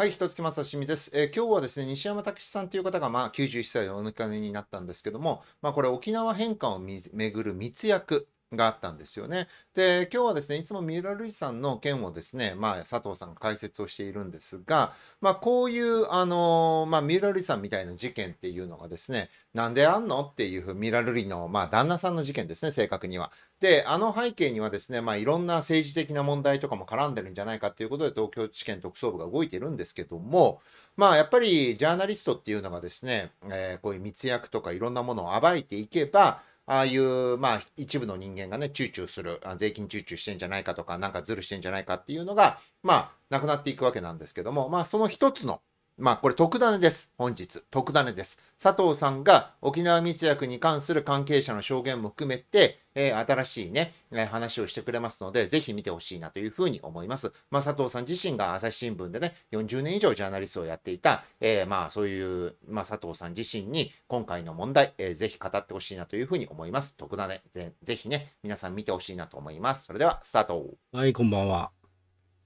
はい、一月松しみです、えー、今日はですね、西山拓さんという方が、まあ、91歳のお迎えになったんですけども、まあ、これ、沖縄返還をめぐる密約があったんですよね。で、今日はですね、いつも三浦瑠麗さんの件をですね、まあ、佐藤さんが解説をしているんですが、まあ、こういう、あのまあ、三浦瑠麗さんみたいな事件っていうのがですね、なんであんのっていうふう、三浦瑠麗の、まあ、旦那さんの事件ですね、正確には。で、あの背景にはですね、まあ、いろんな政治的な問題とかも絡んでるんじゃないかということで、東京地検特捜部が動いてるんですけども、まあ、やっぱりジャーナリストっていうのがですね、えー、こういう密約とかいろんなものを暴いていけば、ああいう、まあ、一部の人間がね、躊躇する、税金躊躇してんじゃないかとか、なんかズルしてんじゃないかっていうのが、まあ、なくなっていくわけなんですけども、まあ、その一つの、まあこれ特ダネです。本日、特ダネです。佐藤さんが沖縄密約に関する関係者の証言も含めて、えー、新しいね、えー、話をしてくれますので、ぜひ見てほしいなというふうに思います。まあ佐藤さん自身が朝日新聞でね、40年以上ジャーナリストをやっていた、えー、まあそういう、まあ佐藤さん自身に今回の問題、えー、ぜひ語ってほしいなというふうに思います。特ダネぜ、ぜひね、皆さん見てほしいなと思います。それでは、スタート。はい、こんばんは。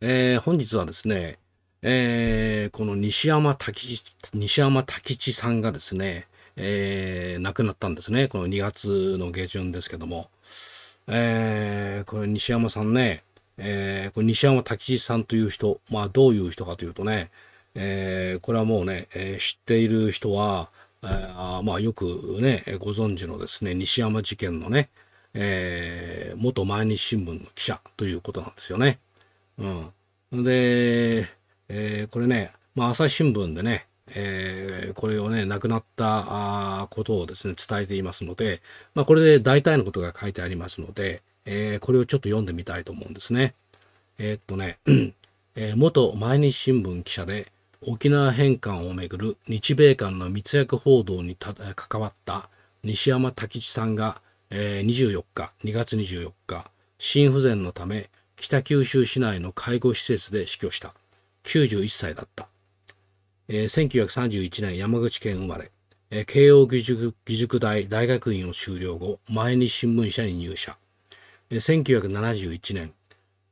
えー、本日はですね、えー、この西山滝西山滝地さんがですね、えー、亡くなったんですね。この2月の下旬ですけども。えー、これ西山さんね、えー、これ西山滝地さんという人、まあどういう人かというとね、えー、これはもうね、えー、知っている人は、あまあよくね、ご存知のですね、西山事件のね、えー、元毎日新聞の記者ということなんですよね。うん。で、えー、これね、まあ、朝日新聞でね、えー、これをね、亡くなったことをですね、伝えていますので、まあ、これで大体のことが書いてありますので、えー、これをちょっと読んでみたいと思うんですね。えー、っとね、えー、元毎日新聞記者で沖縄返還をめぐる日米間の密約報道に関わった西山滝地さんが、えー、24日、2月24日、心不全のため北九州市内の介護施設で死去した。91歳だった。えー、1931年山口県生まれ、えー、慶應義塾義塾大大学院を修了後、毎日新聞社に入社。えー、1971年、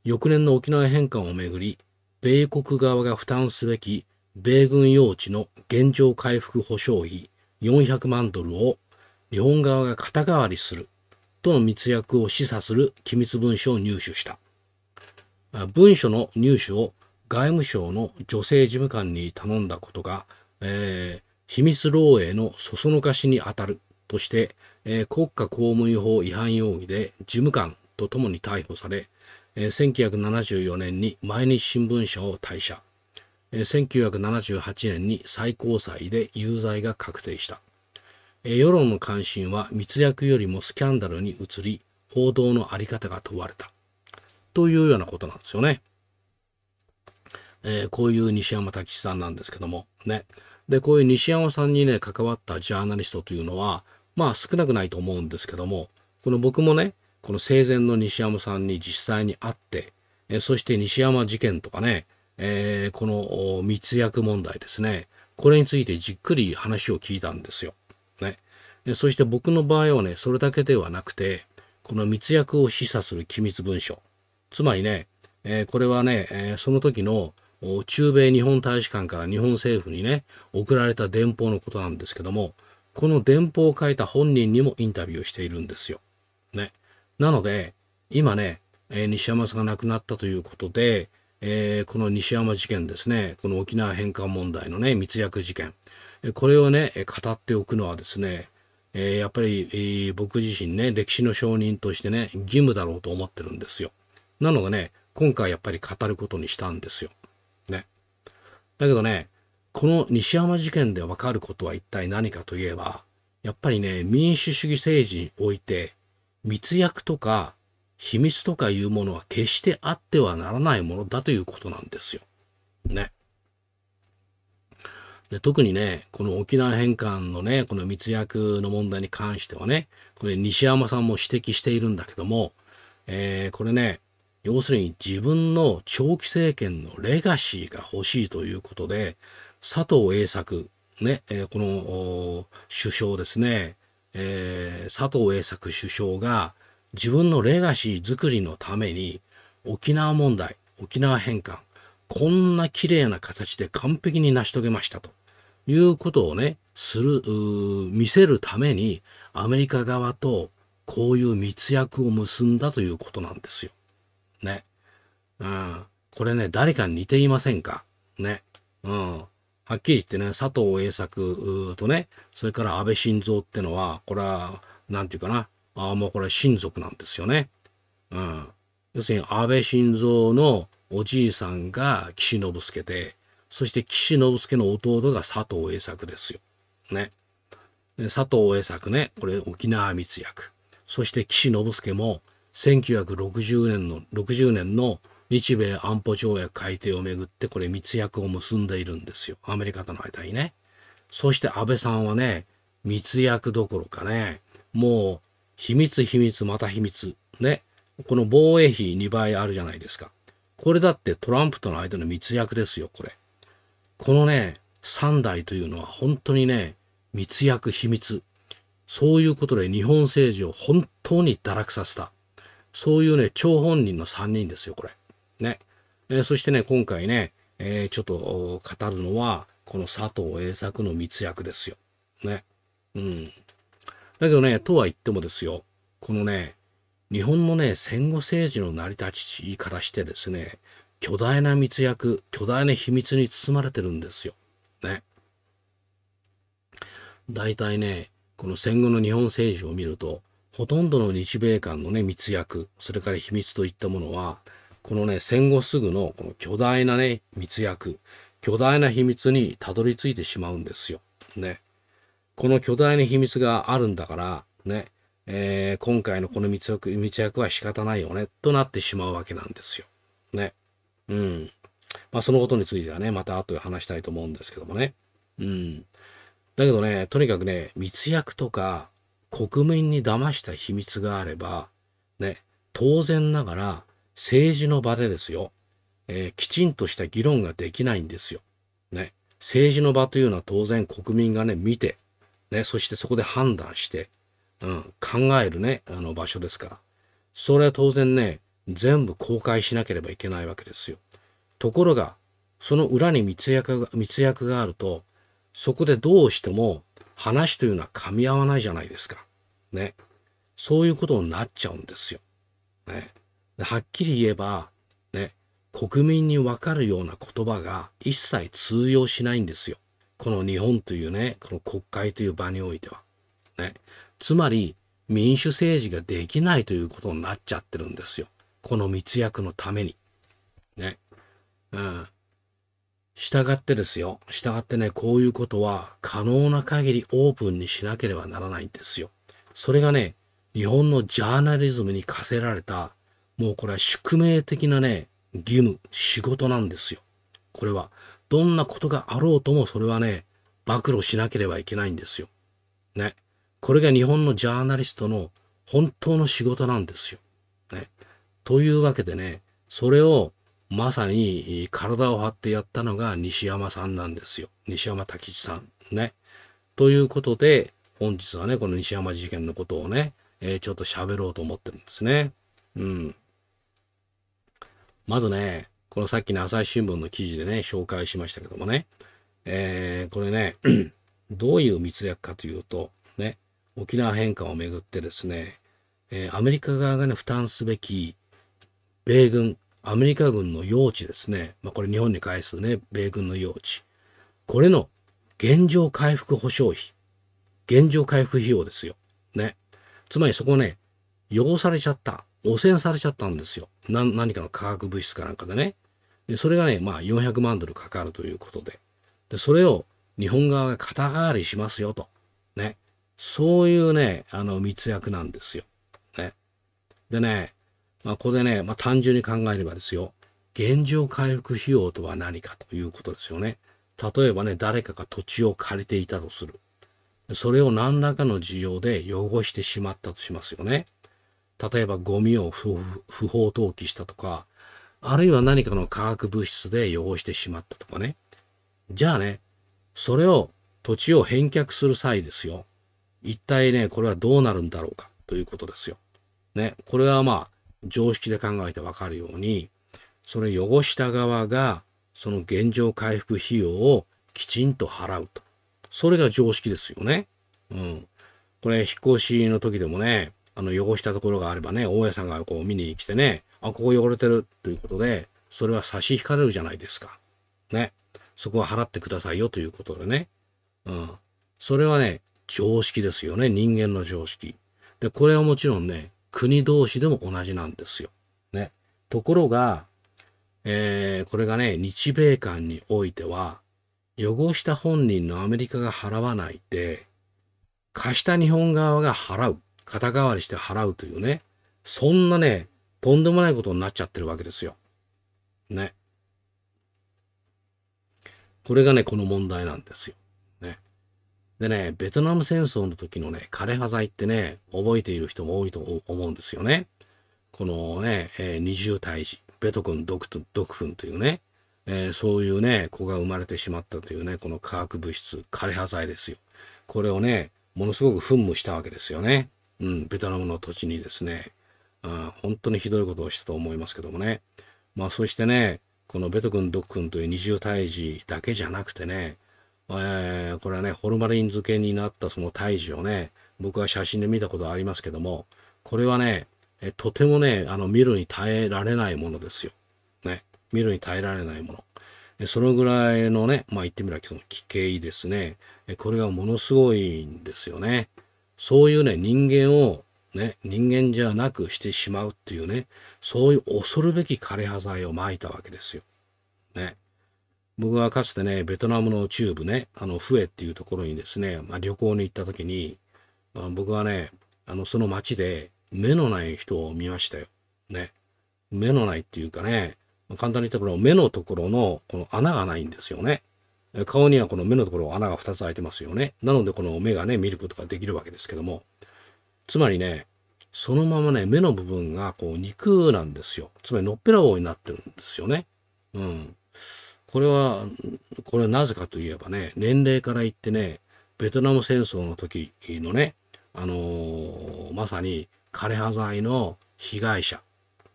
翌年の沖縄返還をめぐり、米国側が負担すべき米軍用地の現状回復保証費400万ドルを日本側が肩代わりするとの密約を示唆する機密文書を入手した。文書の入手を外務省の女性事務官に頼んだことが、えー、秘密漏洩のそそのかしにあたるとして、えー、国家公務員法違反容疑で事務官とともに逮捕され、えー、1974年に毎日新聞社を退社、えー、1978年に最高裁で有罪が確定した、えー、世論の関心は密約よりもスキャンダルに移り報道の在り方が問われたというようなことなんですよね。えー、こういう西山太吉さんなんですけども、ね。で、こういう西山さんにね、関わったジャーナリストというのは、まあ少なくないと思うんですけども、この僕もね、この生前の西山さんに実際に会って、えー、そして西山事件とかね、えー、この密約問題ですね、これについてじっくり話を聞いたんですよ。ね。そして僕の場合はね、それだけではなくて、この密約を示唆する機密文書。つまりね、えー、これはね、えー、その時の中米日本大使館から日本政府にね、送られた電報のことなんですけども、この電報を書いた本人にもインタビューしているんですよ。ね。なので、今ね、えー、西山さんが亡くなったということで、えー、この西山事件ですね、この沖縄返還問題のね、密約事件、これをね、語っておくのはですね、えー、やっぱり、えー、僕自身ね、歴史の証人としてね、義務だろうと思ってるんですよ。なのでね、今回やっぱり語ることにしたんですよ。だけどね、この西山事件でわかることは一体何かといえば、やっぱりね、民主主義政治において、密約とか秘密とかいうものは決してあってはならないものだということなんですよ。ね。で特にね、この沖縄返還のね、この密約の問題に関してはね、これ西山さんも指摘しているんだけども、えー、これね、要するに自分の長期政権のレガシーが欲しいということで、佐藤栄作、ね、えー、この首相ですね、えー、佐藤栄作首相が自分のレガシー作りのために沖縄問題、沖縄返還、こんな綺麗な形で完璧に成し遂げましたということをね、する、見せるためにアメリカ側とこういう密約を結んだということなんですよ。ね。うん。これね、誰かに似ていませんかね。うん。はっきり言ってね、佐藤栄作とね、それから安倍晋三ってのは、これは、なんていうかな、ああ、もうこれは親族なんですよね。うん。要するに安倍晋三のおじいさんが岸信介で、そして岸信介の弟が佐藤栄作ですよ。ね。佐藤栄作ね、これ沖縄密約。そして岸信介も1960年の、60年の日米安保条約改定をめぐってこれ密約を結んでいるんですよ。アメリカとの間にね。そして安倍さんはね、密約どころかね、もう秘密秘密また秘密。ね。この防衛費2倍あるじゃないですか。これだってトランプとの間の密約ですよ、これ。このね、3代というのは本当にね、密約秘密。そういうことで日本政治を本当に堕落させた。そういうね、張本人の3人ですよ、これ。ね。えー、そしてね、今回ね、えー、ちょっと語るのは、この佐藤栄作の密約ですよ。ね。うん。だけどね、とは言ってもですよ、このね、日本のね、戦後政治の成り立ちからしてですね、巨大な密約、巨大な秘密に包まれてるんですよ。ね。大体ね、この戦後の日本政治を見ると、ほとんどの日米間のね、密約、それから秘密といったものは、このね、戦後すぐのこの巨大なね、密約、巨大な秘密にたどり着いてしまうんですよ。ね。この巨大な秘密があるんだから、ね、えー、今回のこの密約、密約は仕方ないよね、となってしまうわけなんですよ。ね。うん。まあ、そのことについてはね、また後で話したいと思うんですけどもね。うん。だけどね、とにかくね、密約とか、国民に騙した秘密があれば、ね、当然ながら政治の場でですよ、えー、きちんとした議論ができないんですよ。ね、政治の場というのは当然国民がね、見て、ね、そしてそこで判断して、うん、考えるね、あの場所ですから。それは当然ね、全部公開しなければいけないわけですよ。ところが、その裏に密約が密約があると、そこでどうしても話というのは噛み合わないじゃないですか。ね。そういうことになっちゃうんですよ。ね。はっきり言えば、ね、国民にわかるような言葉が一切通用しないんですよ。この日本というね、この国会という場においては。ね。つまり、民主政治ができないということになっちゃってるんですよ。この密約のために。ね。うん。従ってですよ。従ってね、こういうことは可能な限りオープンにしなければならないんですよ。それがね、日本のジャーナリズムに課せられた、もうこれは宿命的なね、義務、仕事なんですよ。これは、どんなことがあろうともそれはね、暴露しなければいけないんですよ。ね。これが日本のジャーナリストの本当の仕事なんですよ。ね。というわけでね、それをまさに体を張ってやったのが西山さんなんですよ。西山太吉さん。ね。ということで、本日はね、この西山事件のことをね、えー、ちょっと喋ろうと思ってるんですね。うん。まずね、このさっきの朝日新聞の記事でね、紹介しましたけどもね、えー、これね、どういう密約かというと、ね、沖縄返還をめぐってですね、えー、アメリカ側がね、負担すべき米軍アメリカ軍の用地ですね、まあ、これ日本に返すね、米軍の用地。これの現状回復保証費。現状回復費用ですよ。ね。つまりそこね、汚されちゃった。汚染されちゃったんですよ。な、何かの化学物質かなんかでね。でそれがね、まあ400万ドルかかるということで。で、それを日本側が肩代わりしますよと。ね。そういうね、あの、密約なんですよ。ね。でね、まあ、こでね、まあ、単純に考えればですよ、現状回復費用とは何かということですよね。例えばね、誰かが土地を借りていたとする。それを何らかの需要で汚してしまったとしますよね。例えばゴミを不法投棄したとか、あるいは何かの化学物質で汚してしまったとかね。じゃあね、それを土地を返却する際ですよ。一体ね、これはどうなるんだろうかということですよ。ね、これはまあ、常識で考えてわかるように、その汚した側がその現状回復費用をきちんと払うと。それが常識ですよね。うん。これ、引っ越しの時でもね、あの、汚したところがあればね、大家さんがこう見に来てね、あ、ここ汚れてるということで、それは差し引かれるじゃないですか。ね。そこは払ってくださいよということでね。うん。それはね、常識ですよね。人間の常識。で、これはもちろんね、国同士でも同じなんですよ。ね。ところが、えー、これがね、日米間においては、汚した本人のアメリカが払わないで、貸した日本側が払う、肩代わりして払うというね、そんなね、とんでもないことになっちゃってるわけですよ。ね。これがね、この問題なんですよ。でね、ベトナム戦争の時のね、枯葉剤ってね、覚えている人も多いと思うんですよね。このね、えー、二重退治、ベト君、ドクト、ドク君というね、えー、そういうね、子が生まれてしまったというね、この化学物質、枯葉剤ですよ。これをね、ものすごく噴霧したわけですよね。うん、ベトナムの土地にですね、あ本当にひどいことをしたと思いますけどもね。まあ、そしてね、このベト君、ドク君という二重退治だけじゃなくてね、えー、これはね、ホルマリン漬けになったその胎児をね、僕は写真で見たことありますけども、これはね、えとてもね、あの、見るに耐えられないものですよ。ね。見るに耐えられないもの。そのぐらいのね、まあ言ってみればその奇形ですね。これがものすごいんですよね。そういうね、人間をね、人間じゃなくしてしまうっていうね、そういう恐るべき枯葉剤をまいたわけですよ。ね。僕はかつてね、ベトナムの中部ね、あの、フエっていうところにですね、まあ、旅行に行った時に、まあ、僕はね、あの、その街で目のない人を見ましたよ。ね。目のないっていうかね、まあ、簡単に言ったら目のところのこの穴がないんですよね。顔にはこの目のところ穴が2つ開いてますよね。なのでこの目がね、見ることができるわけですけども。つまりね、そのままね、目の部分がこう肉なんですよ。つまりのっぺらぼうになってるんですよね。うん。これは、これなぜかといえばね、年齢から言ってね、ベトナム戦争の時のね、あのー、まさに枯葉剤の被害者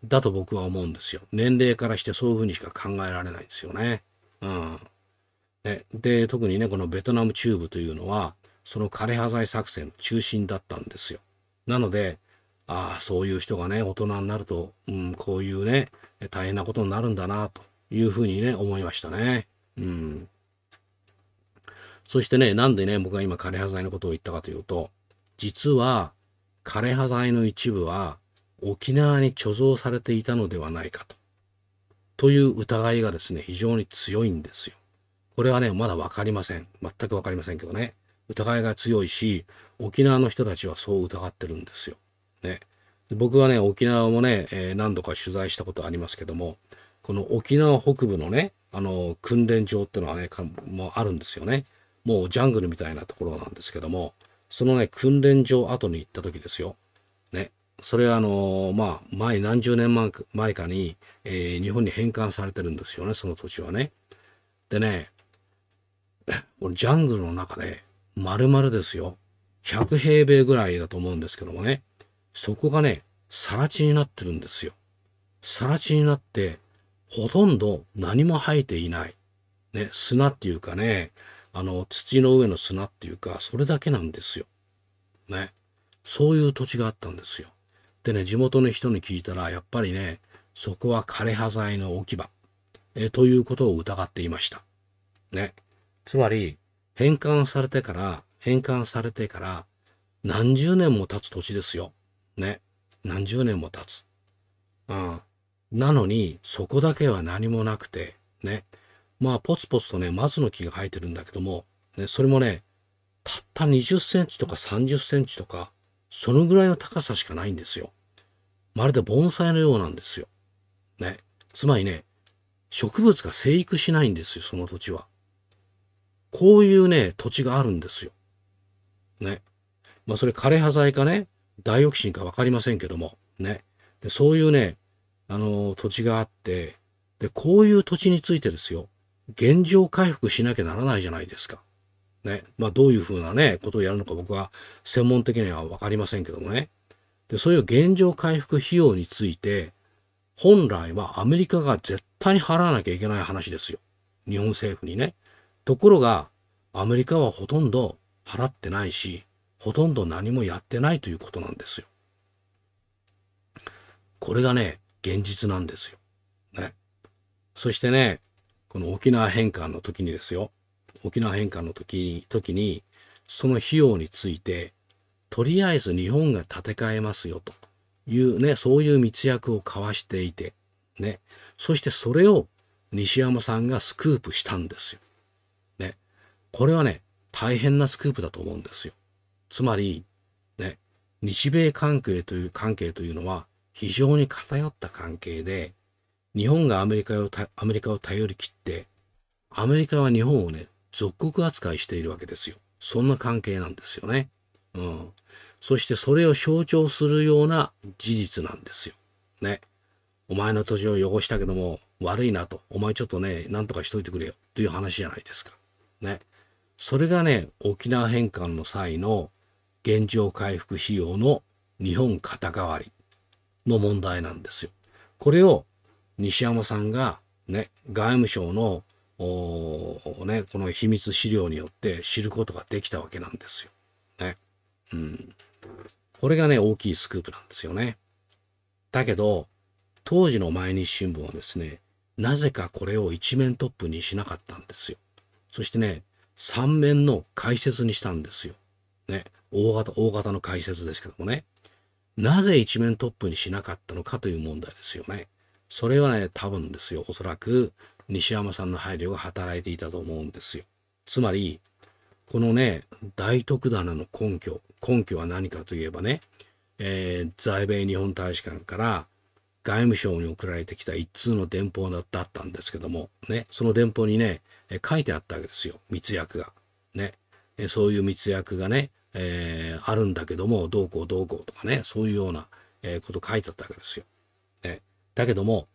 だと僕は思うんですよ。年齢からしてそういうふうにしか考えられないんですよね。うん。ね、で、特にね、このベトナム中部というのは、その枯葉剤作戦中心だったんですよ。なので、ああ、そういう人がね、大人になると、うん、こういうね、大変なことになるんだなというふうにね、思いましたね。うん。そしてね、なんでね、僕が今枯葉剤のことを言ったかというと、実は枯葉剤の一部は沖縄に貯蔵されていたのではないかと。という疑いがですね、非常に強いんですよ。これはね、まだわかりません。全くわかりませんけどね。疑いが強いし、沖縄の人たちはそう疑ってるんですよ。ね。僕はね、沖縄もね、えー、何度か取材したことありますけども、この沖縄北部のね、あの、訓練場ってのはね、もあるんですよね。もうジャングルみたいなところなんですけども、そのね、訓練場後に行った時ですよ。ね。それはあのー、まあ、前何十年前かに、えー、日本に返還されてるんですよね、その土地はね。でね、俺、ジャングルの中で、丸々ですよ。100平米ぐらいだと思うんですけどもね。そこがね、更地になってるんですよ。更地になって、ほとんど何も生えていない。ね、砂っていうかね、あの、土の上の砂っていうか、それだけなんですよ。ね。そういう土地があったんですよ。でね、地元の人に聞いたら、やっぱりね、そこは枯葉剤の置き場、えということを疑っていました。ね。つまり、返還されてから、返還されてから、何十年も経つ土地ですよ。ね。何十年も経つ。うん。なのに、そこだけは何もなくて、ね。まあ、ポツポツとね、松の木が生えてるんだけども、ね、それもね、たった20センチとか30センチとか、そのぐらいの高さしかないんですよ。まるで盆栽のようなんですよ。ね。つまりね、植物が生育しないんですよ、その土地は。こういうね、土地があるんですよ。ね。まあ、それ枯葉剤かね、ダイオキシンかわかりませんけども、ね。でそういうね、あの、土地があって、で、こういう土地についてですよ、現状回復しなきゃならないじゃないですか。ね。まあ、どういうふうなね、ことをやるのか僕は専門的にはわかりませんけどもね。で、そういう現状回復費用について、本来はアメリカが絶対に払わなきゃいけない話ですよ。日本政府にね。ところが、アメリカはほとんど払ってないし、ほとんど何もやってないということなんですよ。これがね、現実なんですよ。ね。そしてね、この沖縄返還の時にですよ。沖縄返還の時に、時に、その費用について、とりあえず日本が建て替えますよというね、そういう密約を交わしていて、ね。そしてそれを西山さんがスクープしたんですよ。ね。これはね、大変なスクープだと思うんですよ。つまり、ね、日米関係という関係というのは、非常に偏った関係で、日本がアメリカをアメリカを頼り切って、アメリカは日本をね、属国扱いしているわけですよ。そんな関係なんですよね。うん。そしてそれを象徴するような事実なんですよ。ね。お前の土地を汚したけども悪いなと。お前ちょっとね、なんとかしといてくれよ。という話じゃないですか。ね。それがね、沖縄返還の際の現状回復費用の日本肩代わりの問題なんですよ。これを西山さんがね、外務省のね、この秘密資料によって知ることができたわけなんですよ。ね。うん。これがね、大きいスクープなんですよね。だけど、当時の毎日新聞はですね、なぜかこれを一面トップにしなかったんですよ。そしてね、3面の解説にしたんですよ。ね。大型、大型の解説ですけどもね。なぜ一面トップにしなかったのかという問題ですよね。それはね、多分ですよ。おそらく西山さんの配慮が働いていたと思うんですよ。つまり、このね、大徳棚の根拠、根拠は何かといえばね、えー、在米日本大使館から外務省に送られてきた一通の電報だったんですけども、ね、その電報にね、書いてあったわけですよ。密約が。ね、そういう密約がね、えー、あるんだけども、どうこうどうこうとかね、そういうような、えー、こと書いてあったわけですよ。ね、だけども、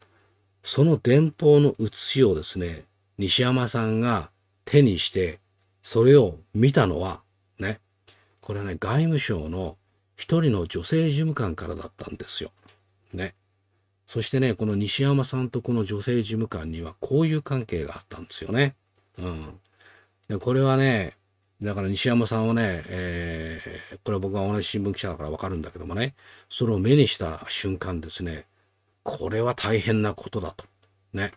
その電報の写しをですね、西山さんが手にして、それを見たのは、ね、これはね、外務省の一人の女性事務官からだったんですよ。ね。そしてね、この西山さんとこの女性事務官にはこういう関係があったんですよね。うん。でこれはね、だから西山さんはね、えー、これは僕が同じ新聞記者だからわかるんだけどもね、それを目にした瞬間ですね、これは大変なことだと。ね。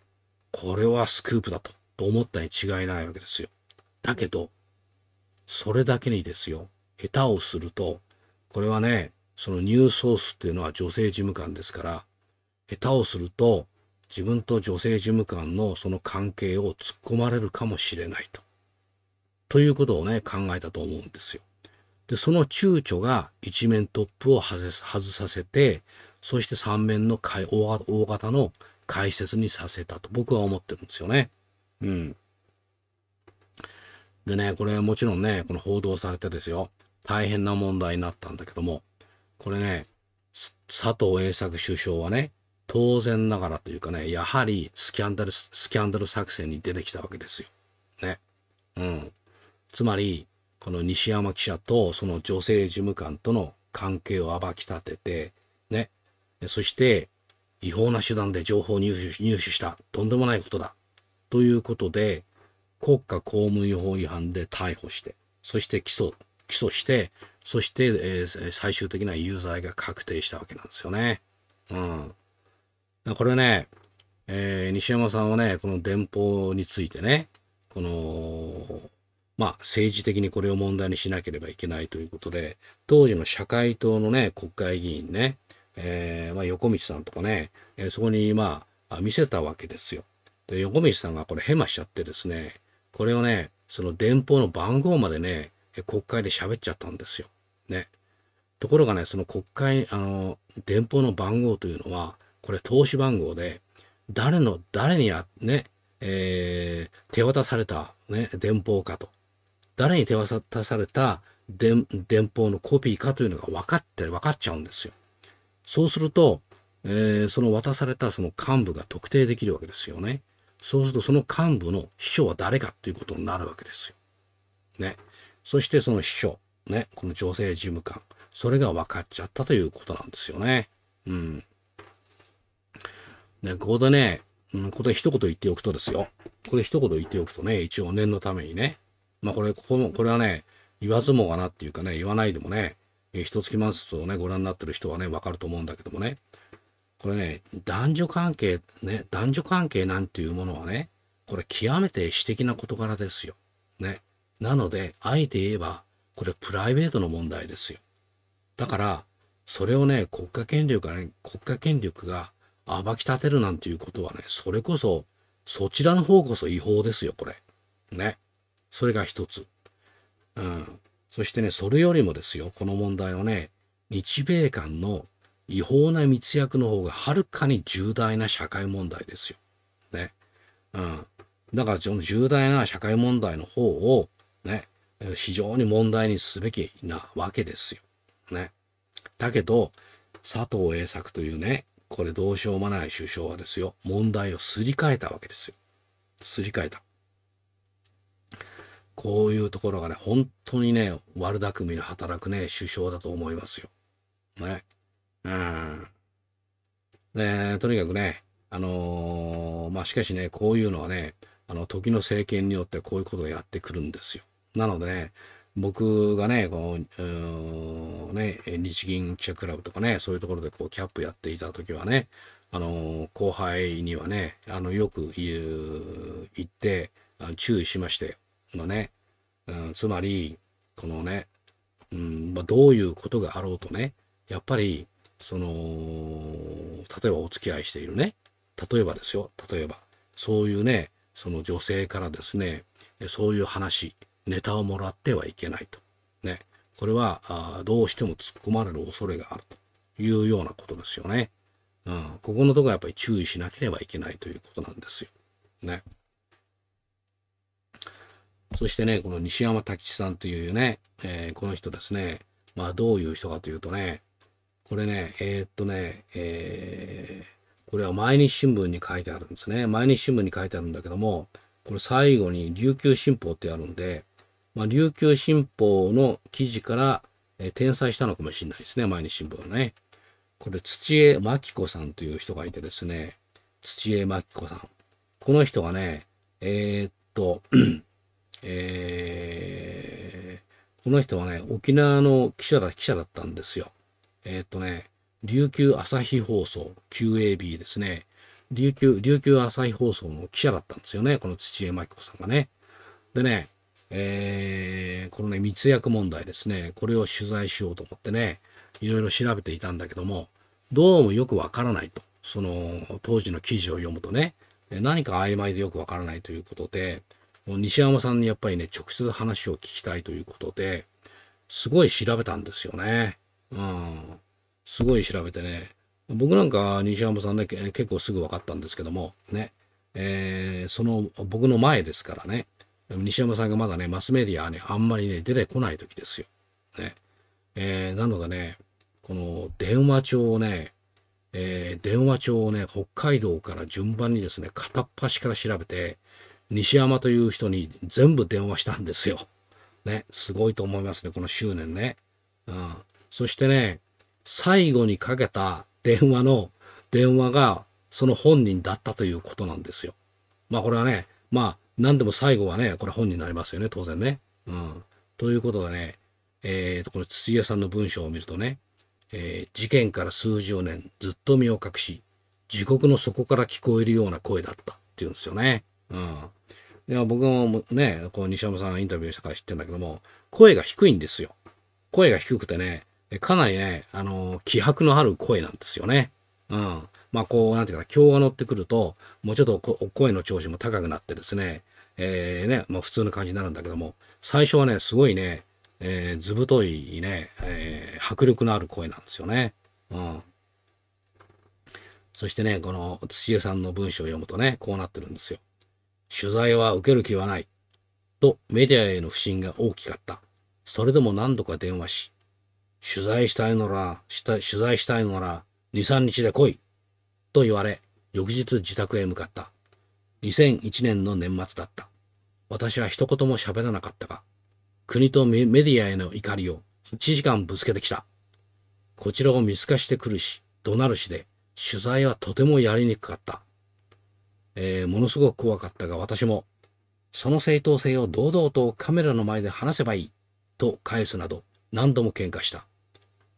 これはスクープだと。と思ったに違いないわけですよ。だけど、それだけにですよ、下手をすると、これはね、そのニューソースっていうのは女性事務官ですから、下手をすると、自分と女性事務官のその関係を突っ込まれるかもしれないと。ということをね、考えたと思うんですよ。で、その躊躇が一面トップを外させて、そして三面の大型の解説にさせたと僕は思ってるんですよね。うん。でね、これもちろんね、この報道されてですよ。大変な問題になったんだけども、これね、佐藤栄作首相はね、当然ながらというかね、やはりスキャンダル、スキャンダル作戦に出てきたわけですよ。ね。うん。つまりこの西山記者とその女性事務官との関係を暴き立てて、ね、そして違法な手段で情報を入手入手したとんでもないことだということで国家公務員法違反で逮捕してそして起訴起訴してそして、えー、最終的な有罪が確定したわけなんですよね。うん、これね、えー、西山さんはねこの電報についてねこのまあ、政治的にこれを問題にしなければいけないということで、当時の社会党のね、国会議員ね、えー、まあ、横道さんとかね、えー、そこに、まあ、見せたわけですよ。で、横道さんがこれヘマしちゃってですね、これをね、その電報の番号までね、国会で喋っちゃったんですよ。ね。ところがね、その国会、あの、電報の番号というのは、これ投資番号で、誰の、誰にや、ね、えー、手渡された、ね、電報かと。誰に手渡された電報のコピーかというのが分かって分かっちゃうんですよ。そうすると、えー、その渡されたその幹部が特定できるわけですよね。そうするとその幹部の秘書は誰かということになるわけですよ。ね。そしてその秘書、ね、この女性事務官、それが分かっちゃったということなんですよね。うん。で、ここでね、うん、ここで一言言っておくとですよ。ここで一言言っておくとね、一応念のためにね、まあこれ、ここも、これはね、言わずもがなっていうかね、言わないでもね、一月満節をね、ご覧になってる人はね、わかると思うんだけどもね、これね、男女関係、ね、男女関係なんていうものはね、これ極めて私的な事柄ですよ。ね。なので、あえて言えば、これプライベートの問題ですよ。だから、それをね、国家権力がね、国家権力が暴き立てるなんていうことはね、それこそ、そちらの方こそ違法ですよ、これ。ね。それが一つ。うん。そしてね、それよりもですよ、この問題はね、日米間の違法な密約の方がはるかに重大な社会問題ですよ。ね。うん。だからその重大な社会問題の方を、ね、非常に問題にすべきなわけですよ。ね。だけど、佐藤栄作というね、これどうしようもない首相はですよ、問題をすり替えたわけですよ。すり替えた。こういうところがね、本当にね、悪巧みに働くね、首相だと思いますよ。ね。うん。ねとにかくね、あのー、まあ、しかしね、こういうのはね、あの、時の政権によってこういうことをやってくるんですよ。なのでね、僕がね、この、ね、日銀記者クラブとかね、そういうところでこう、キャップやっていた時はね、あの、後輩にはね、あの、よく言って、注意しまして、のね、うん、つまり、このね、うんまあ、どういうことがあろうとね、やっぱり、その、例えばお付き合いしているね、例えばですよ、例えば、そういうね、その女性からですね、そういう話、ネタをもらってはいけないと。ね。これは、あどうしても突っ込まれる恐れがあるというようなことですよね。うん。ここのところはやっぱり注意しなければいけないということなんですよ。ね。そしてね、この西山太吉さんというね、えー、この人ですね、まあどういう人かというとね、これね、えー、っとね、えー、これは毎日新聞に書いてあるんですね。毎日新聞に書いてあるんだけども、これ最後に琉球新報ってあるんで、まあ、琉球新報の記事から、えー、転載したのかもしれないですね、毎日新聞はね。これ土江真紀子さんという人がいてですね、土江真紀子さん。この人がね、えー、っと、えー、この人はね、沖縄の記者だ、記者だったんですよ。えー、っとね、琉球朝日放送、QAB ですね。琉球、琉球朝日放送の記者だったんですよね。この土江真紀子さんがね。でね、えー、このね、密約問題ですね。これを取材しようと思ってね、いろいろ調べていたんだけども、どうもよくわからないと。その、当時の記事を読むとね、何か曖昧でよくわからないということで、西山さんにやっぱりね、直接話を聞きたいということで、すごい調べたんですよね。うん。すごい調べてね。僕なんか西山さんね、結構すぐ分かったんですけども、ね。えー、その、僕の前ですからね。西山さんがまだね、マスメディアね、あんまりね、出てこない時ですよ。ね。えー、なのでね、この電話帳をね、えー、電話帳をね、北海道から順番にですね、片っ端から調べて、西山という人に全部電話したんですよ。ね、すごいと思いますね、この執念ね。うん、そしてね、最後にかけた電話の電話がその本人だったということなんですよ。まあこれはね、まあ何でも最後はね、これ本人になりますよね、当然ね。うん。ということでね、えー、とこの土屋さんの文章を見るとね、えー、事件から数十年ずっと身を隠し、地獄の底から聞こえるような声だったっていうんですよね。うん。いや、僕もね、こう、西山さんインタビューしたから知ってんだけども、声が低いんですよ。声が低くてね、かなりね、あの、気迫のある声なんですよね。うん。まあ、こう、なんていうかな、今日が乗ってくると、もうちょっと声の調子も高くなってですね、えー、ね、まあ、普通の感じになるんだけども、最初はね、すごいね、えー、ずぶといね、えー、迫力のある声なんですよね。うん。そしてね、この土江さんの文章を読むとね、こうなってるんですよ。取材は受ける気はない。とメディアへの不信が大きかった。それでも何度か電話し、取材したいのら、した取材したいのら、2、3日で来い。と言われ、翌日自宅へ向かった。2001年の年末だった。私は一言も喋らなかったが、国とメディアへの怒りを1時間ぶつけてきた。こちらを見透かしてくるし、怒鳴るしで、取材はとてもやりにくかった。えー、ものすごく怖かったが私も、その正当性を堂々とカメラの前で話せばいいと返すなど何度も喧嘩した。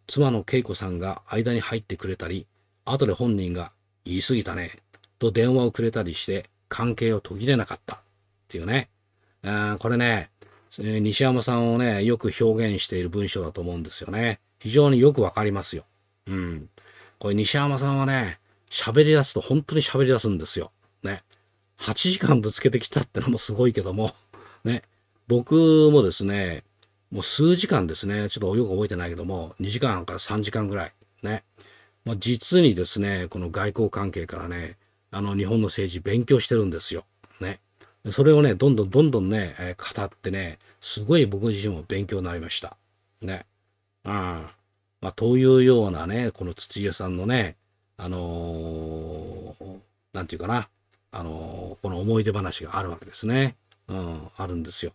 妻の恵子さんが間に入ってくれたり、後で本人が言い過ぎたねと電話をくれたりして関係を途切れなかったっていうね。あこれね、西山さんをね、よく表現している文章だと思うんですよね。非常によくわかりますよ。うん。これ西山さんはね、喋り出すと本当に喋り出すんですよ。8時間ぶつけてきたってのもすごいけども、ね、僕もですね、もう数時間ですね、ちょっとよく覚えてないけども、2時間から3時間ぐらい、ね、まあ、実にですね、この外交関係からね、あの日本の政治勉強してるんですよ。ね。それをね、どんどんどんどんね、えー、語ってね、すごい僕自身も勉強になりました。ね。うん。まあ、というようなね、この土屋さんのね、あのー、なんていうかな、あのこの思い出話があるわけですね。うん、あるんですよ。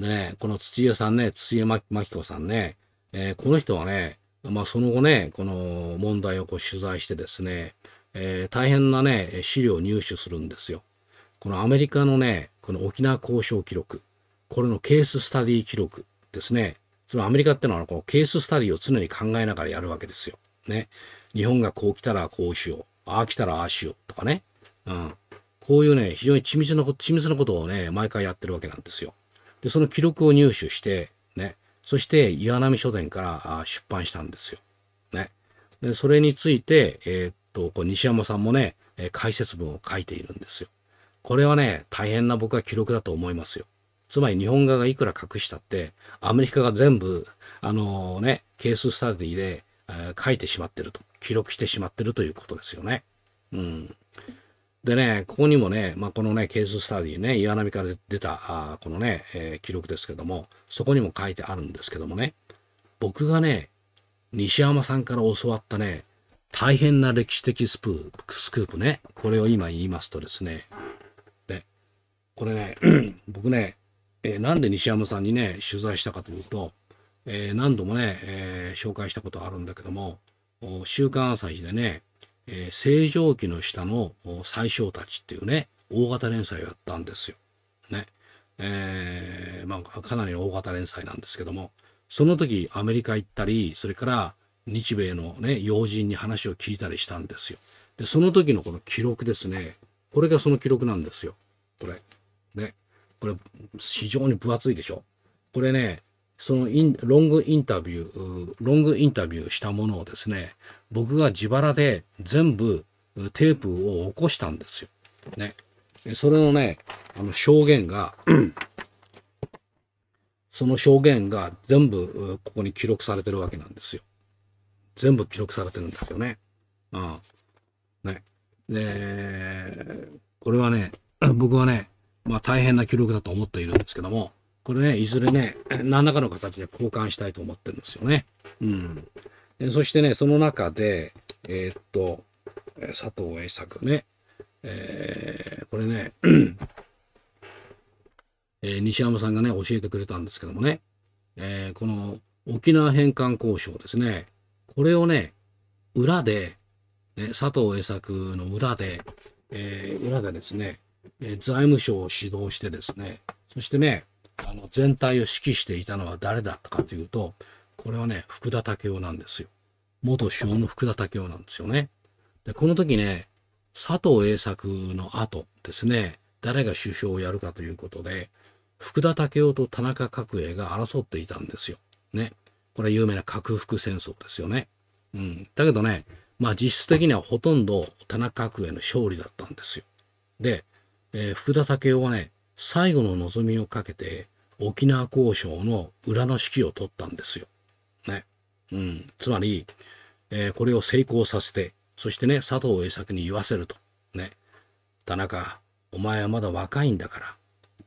でね、この土屋さんね、土屋真紀子さんね、えー、この人はね、まあ、その後ね、この問題をこう取材してですね、えー、大変なね、資料を入手するんですよ。このアメリカのね、この沖縄交渉記録、これのケーススタディ記録ですね。つまりアメリカってのはこのケーススタディを常に考えながらやるわけですよ。ね。日本がこう来たらこうしよう。ああたらああしようとかね。うん。こういうね、非常に緻密なこと、緻密なことをね、毎回やってるわけなんですよ。で、その記録を入手して、ね、そして岩波書店から出版したんですよ。ね。で、それについて、えー、っと、こう西山さんもね、解説文を書いているんですよ。これはね、大変な僕は記録だと思いますよ。つまり日本側がいくら隠したって、アメリカが全部、あのー、ね、ケーススタディで、えー、書いてしまってると。記録してしまってるということですよね。うん。でね、ここにもね、まあ、このね、ケーススタディね、岩波から出た、あこのね、えー、記録ですけども、そこにも書いてあるんですけどもね、僕がね、西山さんから教わったね、大変な歴史的スプースクープね、これを今言いますとですね、で、これね、僕ね、えー、なんで西山さんにね、取材したかというと、えー、何度もね、え紹介したことあるんだけども、週刊朝日でね、えー、正常期の下の最小たちっていうね、大型連載をやったんですよ。ね。えー、まあ、かなりの大型連載なんですけども、その時アメリカ行ったり、それから日米のね、要人に話を聞いたりしたんですよ。で、その時のこの記録ですね。これがその記録なんですよ。これ。ね。これ、非常に分厚いでしょ。これね、そのインロングインタビュー、ロングインタビューしたものをですね、僕が自腹で全部テープを起こしたんですよ。ね。それのね、あの証言が、その証言が全部ここに記録されてるわけなんですよ。全部記録されてるんですよね。うん。ね。で、これはね、僕はね、まあ大変な記録だと思っているんですけども、これね、いずれね、何らかの形で交換したいと思ってるんですよね。うん。そしてね、その中で、えー、っと、佐藤栄作ね、えー、これね、えー、西山さんがね、教えてくれたんですけどもね、えこの沖縄返還交渉ですね、これをね、裏で、ね、佐藤栄作の裏で、え裏でですね、え財務省を指導してですね、そしてね、あの全体を指揮していたのは誰だったかというとこれはね福田武雄なんですよ元首相の福田武雄なんですよねでこの時ね佐藤栄作の後ですね誰が首相をやるかということで福田武雄と田中角栄が争っていたんですよ。ね。これ有名な核服戦争ですよね。うん。だけどね、まあ実質的にはほとんど田中角栄の勝利だったんですよ。で、えー、福田武雄はね、最後の望みをかけて沖縄交渉の裏の指揮を取ったんですよ。ね。うん。つまり、えー、これを成功させて、そしてね、佐藤栄作に言わせると。ね。田中、お前はまだ若いんだから、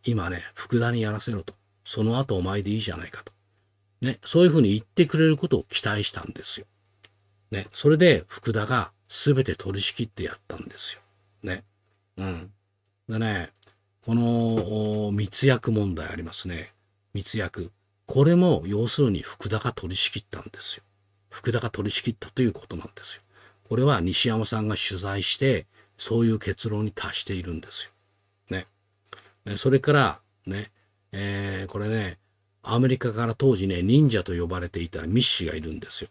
今ね、福田にやらせろと。その後お前でいいじゃないかと。ね。そういうふうに言ってくれることを期待したんですよ。ね。それで福田が全て取り仕切ってやったんですよ。ね。うん。でね、この密約問題ありますね。密約。これも要するに福田が取り仕切ったんですよ。福田が取り仕切ったということなんですよ。これは西山さんが取材して、そういう結論に達しているんですよ。ね。それから、ね、えー、これね、アメリカから当時ね、忍者と呼ばれていたミッシがいるんですよ。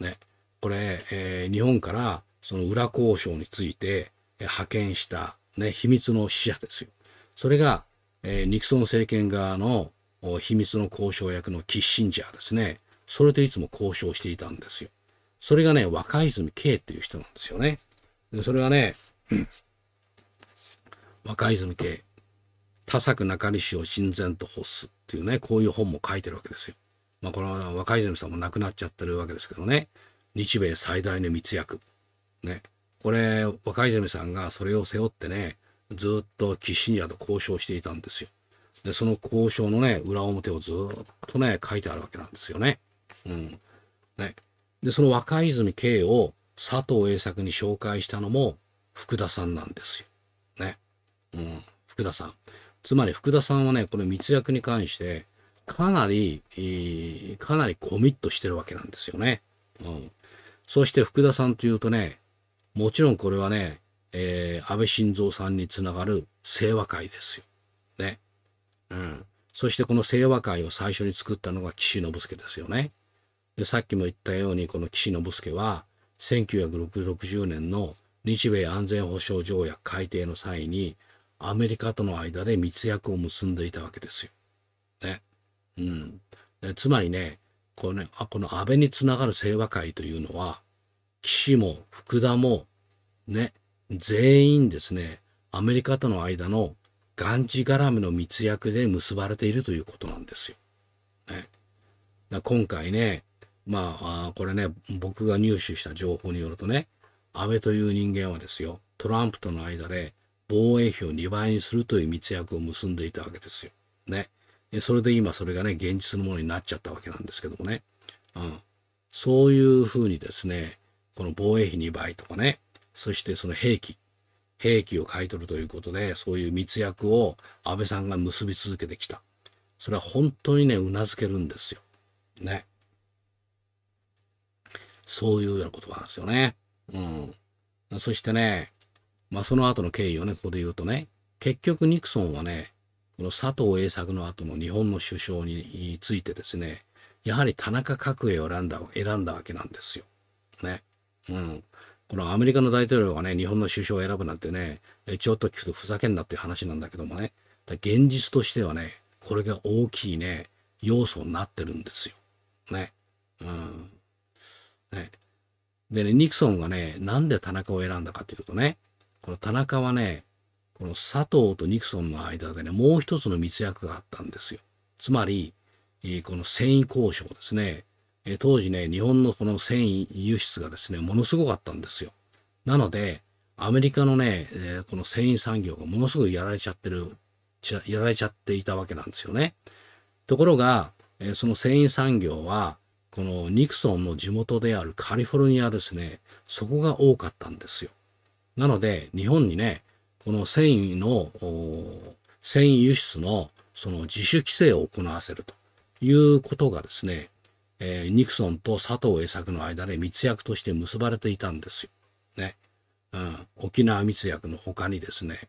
ね。これ、えー、日本からその裏交渉について派遣した、ね、秘密の使者ですよ。それが、えー、ニクソン政権側の秘密の交渉役のキッシンジャーですね。それといつも交渉していたんですよ。それがね、若泉慶っていう人なんですよね。でそれはね、若泉慶、他作中西を親善と干すっていうね、こういう本も書いてるわけですよ。まあ、この若泉さんも亡くなっちゃってるわけですけどね、日米最大の密約。ね。これ、若泉さんがそれを背負ってね、ずっとキッシンジャーと交渉していたんですよ。で、その交渉のね、裏表をずっとね、書いてあるわけなんですよね。うん。ね。で、その若泉慶を佐藤栄作に紹介したのも福田さんなんですよ。ね。うん。福田さん。つまり福田さんはね、この密約に関して、かなり、かなりコミットしてるわけなんですよね。うん。そして福田さんというとね、もちろんこれはね、えー、安倍晋三さんにつながる清和会ですよ。ね。うん。そしてこの清和会を最初に作ったのが岸信介ですよね。で、さっきも言ったように、この岸信介は、1960年の日米安全保障条約改定の際に、アメリカとの間で密約を結んでいたわけですよ。ね。うん。つまりね、このね、この安倍につながる清和会というのは、岸も福田も、ね、全員ですね、アメリカとの間のガンジガラみの密約で結ばれているということなんですよ。ね、だ今回ね、まあ、これね、僕が入手した情報によるとね、安倍という人間はですよ、トランプとの間で防衛費を2倍にするという密約を結んでいたわけですよ。ね。それで今それがね、現実のものになっちゃったわけなんですけどもね。うん。そういうふうにですね、この防衛費2倍とかね、そしてその兵器兵器を買い取るということでそういう密約を安倍さんが結び続けてきたそれは本当にねうなずけるんですよ。ね。そういうようなことなんですよね。うん。そしてね、まあその後の経緯をね、ここで言うとね、結局ニクソンはね、この佐藤栄作の後の日本の首相についてですね、やはり田中角栄を選んだ選んだわけなんですよ。ね。うん。このアメリカの大統領がね、日本の首相を選ぶなんてね、ちょっと聞くとふざけんなっていう話なんだけどもね、現実としてはね、これが大きいね、要素になってるんですよ。ね。うん。ね。でね、ニクソンがね、なんで田中を選んだかというとね、この田中はね、この佐藤とニクソンの間でね、もう一つの密約があったんですよ。つまり、この繊維交渉ですね。えー、当時ね、日本のこの繊維輸出がですね、ものすごかったんですよ。なので、アメリカのね、えー、この繊維産業がものすごいやられちゃってる、やられちゃっていたわけなんですよね。ところが、えー、その繊維産業は、このニクソンの地元であるカリフォルニアですね、そこが多かったんですよ。なので、日本にね、この繊維の、繊維輸出のその自主規制を行わせるということがですね、えー、ニクソンと佐藤栄作の間で密約として結ばれていたんですよ。ね。うん。沖縄密約の他にですね。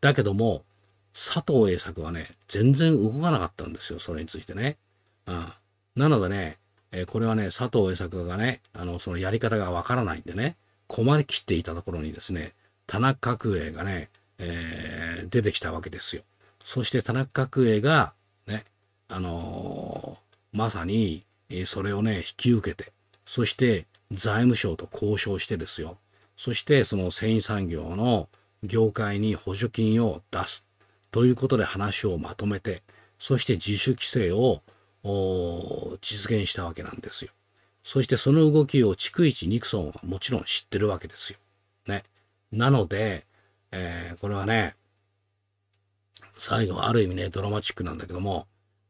だけども、佐藤栄作はね、全然動かなかったんですよ。それについてね。うん。なのでね、えー、これはね、佐藤栄作がね、あの、そのやり方がわからないんでね、困りきっていたところにですね、田中角栄がね、えー、出てきたわけですよ。そして田中角栄が、ね、あのー、まさに、それをね、引き受けて、そして財務省と交渉してですよ。そしてその繊維産業の業界に補助金を出すということで話をまとめて、そして自主規制を実現したわけなんですよ。そしてその動きを逐一ニクソンはもちろん知ってるわけですよ。ね。なので、えー、これはね、最後ある意味ね、ドラマチックなんだけども、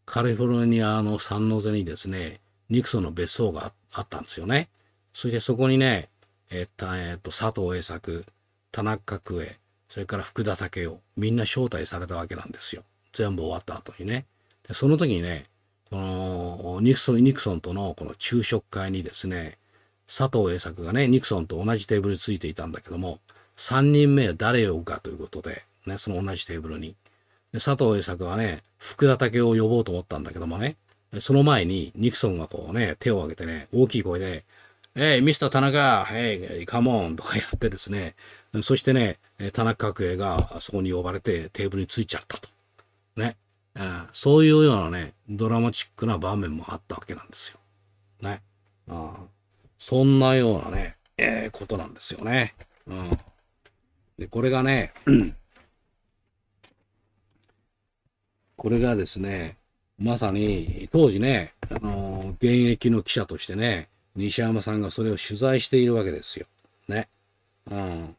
カリフォルニアのサンノゼにですね、ニクソンの別荘があったんですよね。そしてそこにね、えーえと佐藤栄作、田中久恵、それから福田武雄、みんな招待されたわけなんですよ。全部終わった後にね。でその時にね、このニクソン、ニクソンとのこの昼食会にですね、佐藤栄作がね、ニクソンと同じテーブルについていたんだけども、3人目は誰を呼ぶかということで、ね、その同じテーブルに。で佐藤栄作はね、福田武雄を呼ぼうと思ったんだけどもね、その前に、ニクソンがこうね、手を挙げてね、大きい声で、えい、ミスター田中、えい、カモンとかやってですね、そしてね、田中角栄がそこに呼ばれてテーブルについちゃったと。ね。そういうようなね、ドラマチックな場面もあったわけなんですよ。ね。あそんなようなね、えー、ことなんですよね。うん。で、これがね、これがですね、まさに当時ね、あの現役の記者としてね、西山さんがそれを取材しているわけですよ。ね。うん。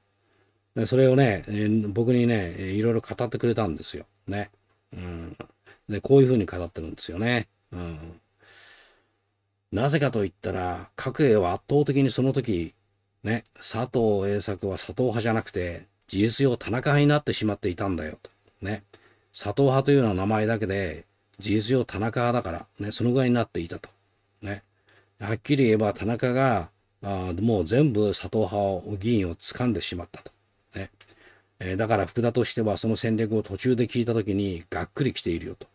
でそれをね、えー、僕にね、いろいろ語ってくれたんですよ。ね。うん。で、こういうふうに語ってるんですよね。うん。なぜかと言ったら、角栄は圧倒的にその時、ね、佐藤栄作は佐藤派じゃなくて、事実上田中派になってしまっていたんだよと。ね。佐藤派というのは名前だけで、事実上田中だから、ね、そのぐらいになっていたと。ね。はっきり言えば田中が、あもう全部佐藤派を議員を掴んでしまったと。ねえー、だから福田としてはその戦略を途中で聞いた時にがっくりきているよと。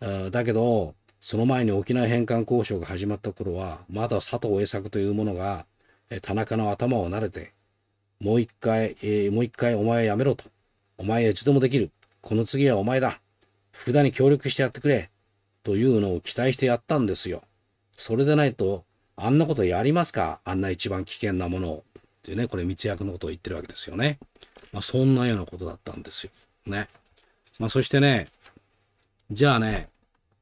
あだけどその前に沖縄返還交渉が始まった頃はまだ佐藤栄作というものが、えー、田中の頭を慣れてもう一回、えー、もう一回お前やめろと。お前は一度もできる。この次はお前だ。福田に協力してやってくれ、というのを期待してやったんですよ。それでないと、あんなことやりますかあんな一番危険なものを。っていうね、これ密約のことを言ってるわけですよね。まあ、そんなようなことだったんですよ。ね。まあ、そしてね、じゃあね、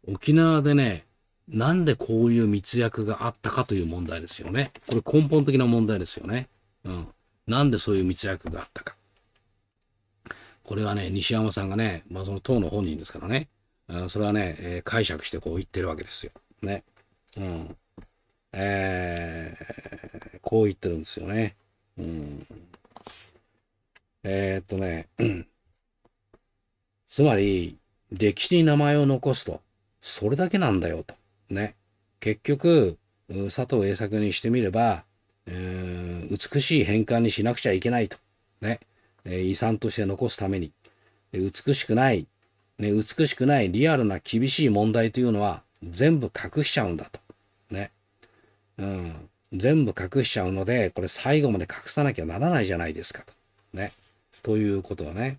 沖縄でね、なんでこういう密約があったかという問題ですよね。これ根本的な問題ですよね。うん。なんでそういう密約があったか。これはね、西山さんがね、まあ、その党の本人ですからね、あそれはね、えー、解釈してこう言ってるわけですよ。ね。うん。えー、こう言ってるんですよね。うん。えー、っとね、つまり、歴史に名前を残すと、それだけなんだよと。ね。結局、佐藤栄作にしてみれば、えー、美しい変換にしなくちゃいけないと。ね。え遺産として残すために、え美しくない、ね、美しくないリアルな厳しい問題というのは全部隠しちゃうんだと。ね。うん。全部隠しちゃうので、これ最後まで隠さなきゃならないじゃないですかと。ね。ということはね。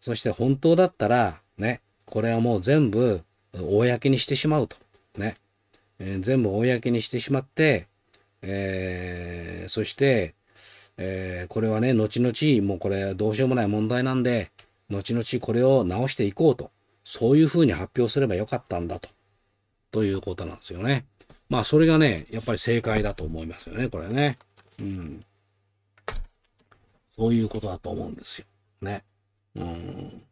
そして本当だったら、ね、これはもう全部公にしてしまうと。ね。えー、全部公にしてしまって、えー、そして、えー、これはね、後々、もうこれどうしようもない問題なんで、後々これを直していこうと、そういうふうに発表すればよかったんだと、ということなんですよね。まあ、それがね、やっぱり正解だと思いますよね、これね。うん。そういうことだと思うんですよ。ね。うん。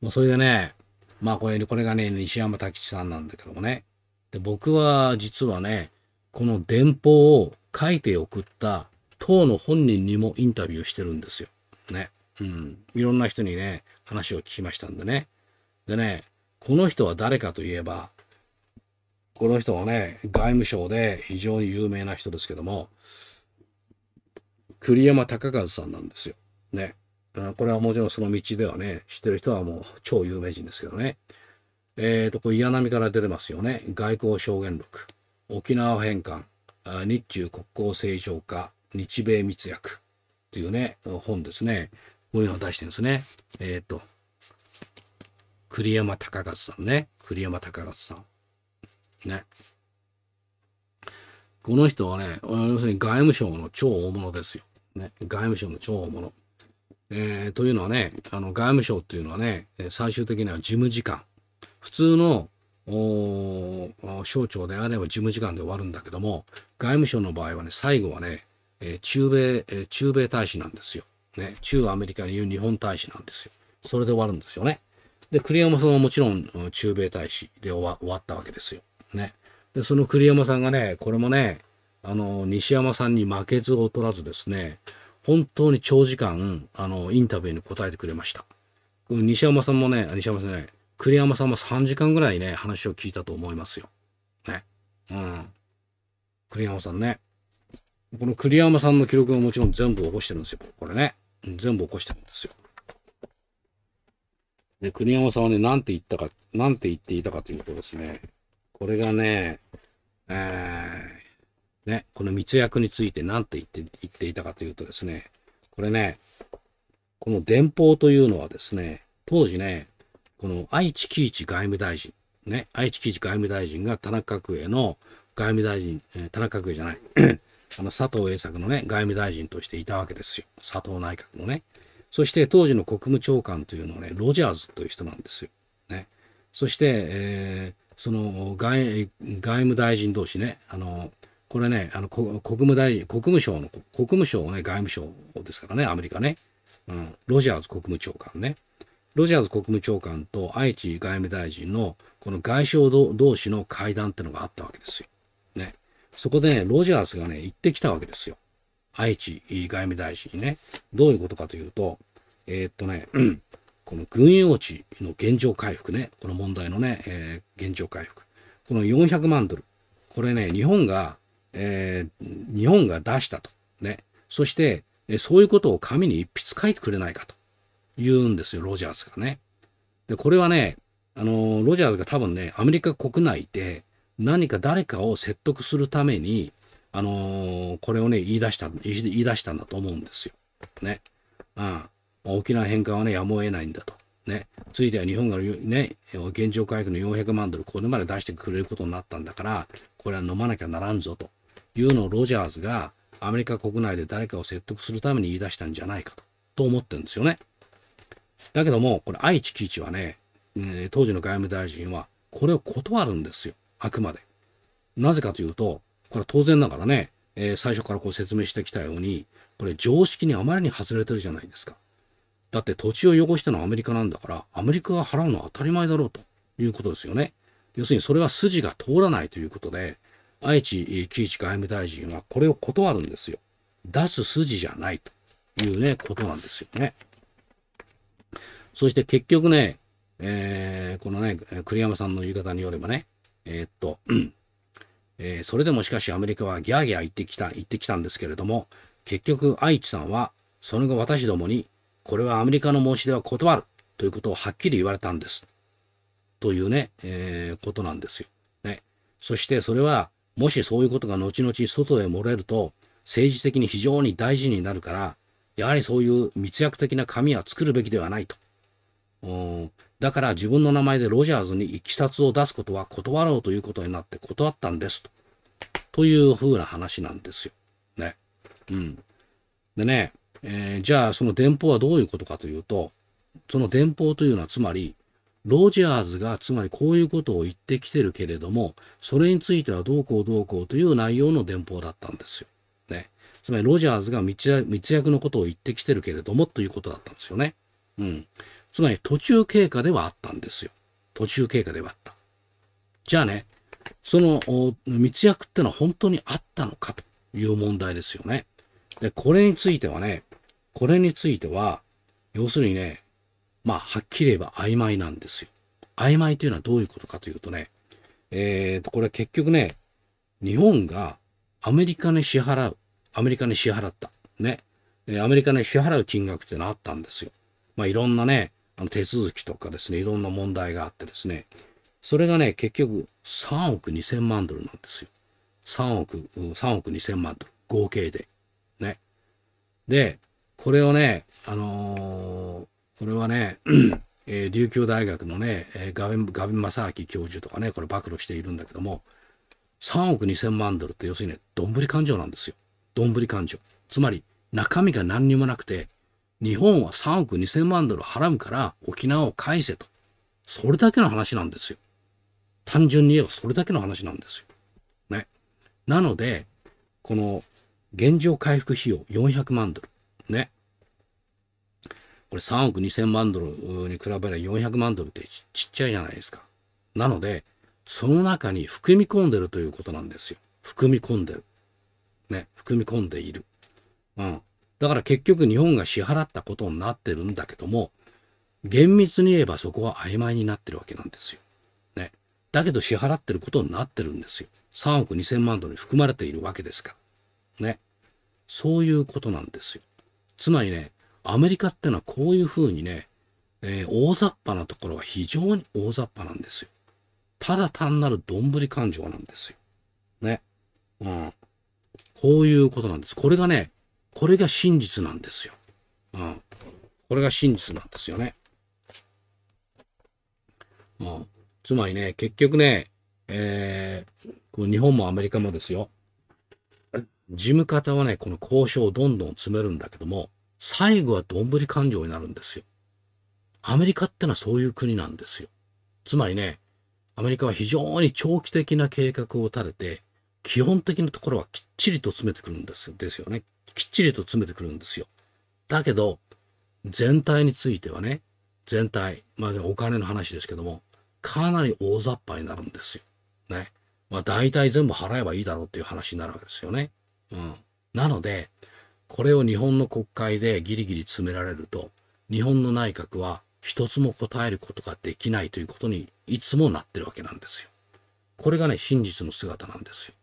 まあ、それでね、まあ、これ、これがね、西山太吉さんなんだけどもね。で、僕は実はね、この電報を書いて送った党の本人にもインタビューしてるんですよ。ね。うん。いろんな人にね、話を聞きましたんでね。でね、この人は誰かといえば、この人はね、外務省で非常に有名な人ですけども、栗山隆和さんなんですよ。ね。これはもちろんその道ではね、知ってる人はもう超有名人ですけどね。えっ、ー、と、これな波から出てますよね。外交証言録。沖縄返還。日中国交正常化。日米密約っていうね、本ですね。こういうのを出してるんですね。えっ、ー、と、栗山隆勝さんね。栗山隆勝さん。ね。この人はね、要するに外務省の超大物ですよ。ね、外務省の超大物。えー、というのはね、あの外務省っていうのはね、最終的には事務次官。普通の省庁であれば事務次官で終わるんだけども、外務省の場合はね、最後はね、え中米、え中米大使なんですよ。ね、中アメリカにいう日本大使なんですよ。それで終わるんですよね。で、栗山さんはもちろん中米大使で終わったわけですよ。ね。で、その栗山さんがね、これもね、あの、西山さんに負けず劣らずですね、本当に長時間、あの、インタビューに答えてくれました。西山さんもね、西山さんね、栗山さんも3時間ぐらいね、話を聞いたと思いますよ。ね。うん。栗山さんね。この栗山さんの記録ももちろん全部起こしてるんですよ。これね。全部起こしてるんですよ。ね、栗山さんはね、なんて言ったか、なんて言っていたかというとですね、これがね、えー、ね、この密約についてなんて言って、言っていたかというとですね、これね、この電報というのはですね、当時ね、この愛知喜一外務大臣、ね、愛知喜一外務大臣が田中角栄の外務大臣、えー、田中角栄じゃないあの佐藤栄作のね、外務大臣としていたわけですよ。佐藤内閣のね。そして当時の国務長官というのはね、ロジャーズという人なんですよ。ね。そして、えー、その外外務大臣同士ね、あの、これね、あの国務大臣、国務省の、国務省ね、外務省ですからね、アメリカね。うん、ロジャーズ国務長官ね。ロジャーズ国務長官と愛知外務大臣のこの外相同士の会談ってのがあったわけですよ。ね。そこでね、ロジャースがね、行ってきたわけですよ。愛知外務大臣にね。どういうことかというと、えー、っとね、うん、この軍用地の現状回復ね、この問題のね、えー、現状回復。この400万ドル。これね、日本が、えー、日本が出したと。ね。そして、そういうことを紙に一筆書いてくれないかと言うんですよ、ロジャースがね。で、これはね、あの、ロジャースが多分ね、アメリカ国内で、何か誰かを説得するために、あのー、これをね、言い出した、言い出したんだと思うんですよ。ね。うん。沖縄返還はね、やむを得ないんだと。ね、ついては日本がね、現状回復の400万ドル、これまで出してくれることになったんだから、これは飲まなきゃならんぞというのをロジャーズがアメリカ国内で誰かを説得するために言い出したんじゃないかとと思ってるんですよね。だけども、これ、愛知基地はね、えー、当時の外務大臣は、これを断るんですよ。あくまで。なぜかというと、これは当然ながらね、えー、最初からこう説明してきたように、これ常識にあまりに外れてるじゃないですか。だって土地を汚したのはアメリカなんだから、アメリカが払うのは当たり前だろうということですよね。要するにそれは筋が通らないということで、愛知喜一外務大臣はこれを断るんですよ。出す筋じゃないというね、ことなんですよね。そして結局ね、えー、このね、栗山さんの言い方によればね、えー、っと、えー、それでもしかしアメリカはギャーギャー言ってきた、言ってきたんですけれども、結局愛知さんは、その後私どもに、これはアメリカの申し出は断るということをはっきり言われたんです。というね、えー、ことなんですよ。ね。そしてそれは、もしそういうことが後々外へ漏れると、政治的に非常に大事になるから、やはりそういう密約的な紙は作るべきではないと。だから自分の名前でロジャーズにいきさつを出すことは断ろうということになって断ったんですと。というふうな話なんですよ。ね。うん。でね、えー、じゃあその電報はどういうことかというと、その電報というのはつまり、ロジャーズがつまりこういうことを言ってきてるけれども、それについてはどうこうどうこうという内容の電報だったんですよ。ね。つまりロジャーズが密約のことを言ってきてるけれどもということだったんですよね。うん。つまり途中経過ではあったんですよ。途中経過ではあった。じゃあね、その密約ってのは本当にあったのかという問題ですよね。で、これについてはね、これについては、要するにね、まあ、はっきり言えば曖昧なんですよ。曖昧というのはどういうことかというとね、えーと、これは結局ね、日本がアメリカに支払う、アメリカに支払った、ね、アメリカに支払う金額っていうのはあったんですよ。まあ、いろんなね、あの手続きとかですね、いろんな問題があってですね、それがね、結局3億2000万ドルなんですよ。3億、3億2000万ドル、合計で。ね。で、これをね、あのー、これはね、えー、琉球大学のね、えー、ガビン、ガビン正明教授とかね、これ暴露しているんだけども、3億2000万ドルって要するにね、どんぶり勘定なんですよ。どんぶり勘定。つまり、中身が何にもなくて、日本は3億2000万ドル払うから沖縄を返せと。それだけの話なんですよ。単純に言えばそれだけの話なんですよ。ね。なので、この現状回復費用400万ドル。ね。これ3億2000万ドルに比べれば400万ドルってちっちゃいじゃないですか。なので、その中に含み込んでるということなんですよ。含み込んでる。ね。含み込んでいる。うん。だから結局日本が支払ったことになってるんだけども、厳密に言えばそこは曖昧になってるわけなんですよ。ね。だけど支払ってることになってるんですよ。3億2000万ドルに含まれているわけですから。ね。そういうことなんですよ。つまりね、アメリカってのはこういうふうにね、えー、大雑把なところは非常に大雑把なんですよ。ただ単なるどんぶり感情なんですよ。ね。うん。こういうことなんです。これがね、これが真実なんですよ。うん。これが真実なんですよね。うん。つまりね、結局ね、えー、日本もアメリカもですよ。事務方はね、この交渉をどんどん詰めるんだけども、最後はどんぶり勘定になるんですよ。アメリカってのはそういう国なんですよ。つまりね、アメリカは非常に長期的な計画を立てて、基本的なところはきっちりと詰めてくるんですですよね。きっちりと詰めてくるんですよ。だけど、全体についてはね、全体、まあお金の話ですけども、かなり大雑把になるんですよ。ね。まあ大体全部払えばいいだろうっていう話になるわけですよね。うん。なので、これを日本の国会でギリギリ詰められると、日本の内閣は一つも答えることができないということにいつもなってるわけなんですよ。これがね、真実の姿なんですよ。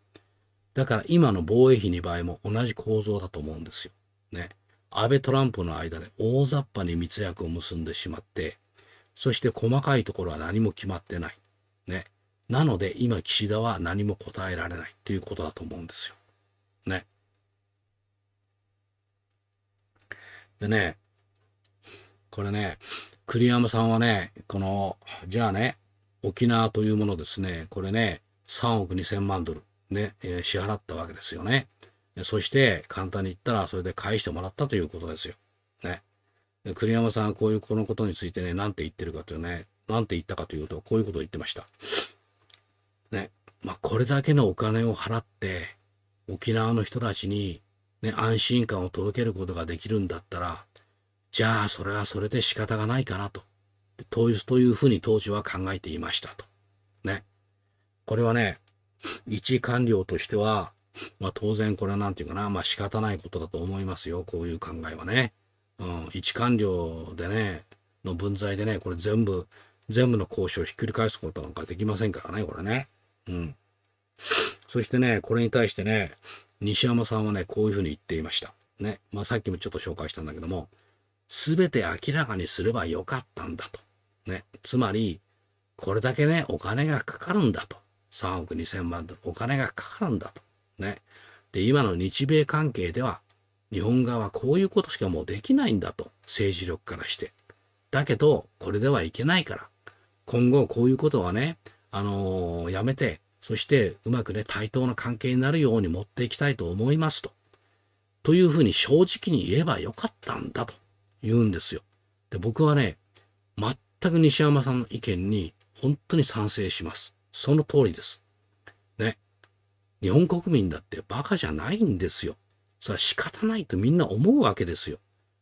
だから今の防衛費2倍も同じ構造だと思うんですよ。ね。安倍トランプの間で大雑把に密約を結んでしまって、そして細かいところは何も決まってない。ね。なので今岸田は何も答えられないということだと思うんですよ。ね。でね、これね、栗山さんはね、この、じゃあね、沖縄というものですね、これね、3億2000万ドル。ね、えー、支払ったわけですよね。そして、簡単に言ったら、それで返してもらったということですよ。ね。栗山さんはこういうこのことについてね、なんて言ってるかというね、なんて言ったかというと、こういうことを言ってました。ね。まあ、これだけのお金を払って、沖縄の人たちに、ね、安心感を届けることができるんだったら、じゃあ、それはそれで仕方がないかなと。というふうに当時は考えていましたと。ね。これはね、一官僚としては、まあ当然これは何て言うかな、まあ仕方ないことだと思いますよ、こういう考えはね。うん、一官僚でね、の分際でね、これ全部、全部の交渉をひっくり返すことなんかできませんからね、これね。うん。そしてね、これに対してね、西山さんはね、こういうふうに言っていました。ね。まあさっきもちょっと紹介したんだけども、すべて明らかにすればよかったんだと。ね。つまり、これだけね、お金がかかるんだと。3億2千万ドルお金がかかるんだと。ね。で、今の日米関係では日本側はこういうことしかもうできないんだと。政治力からして。だけど、これではいけないから。今後こういうことはね、あのー、やめて、そしてうまくね、対等な関係になるように持っていきたいと思いますと。というふうに正直に言えばよかったんだと言うんですよ。で、僕はね、全く西山さんの意見に本当に賛成します。その通りです。ね。日本国民だってバカじゃないんですよ。それは仕方ないとみんな思うわけですよ。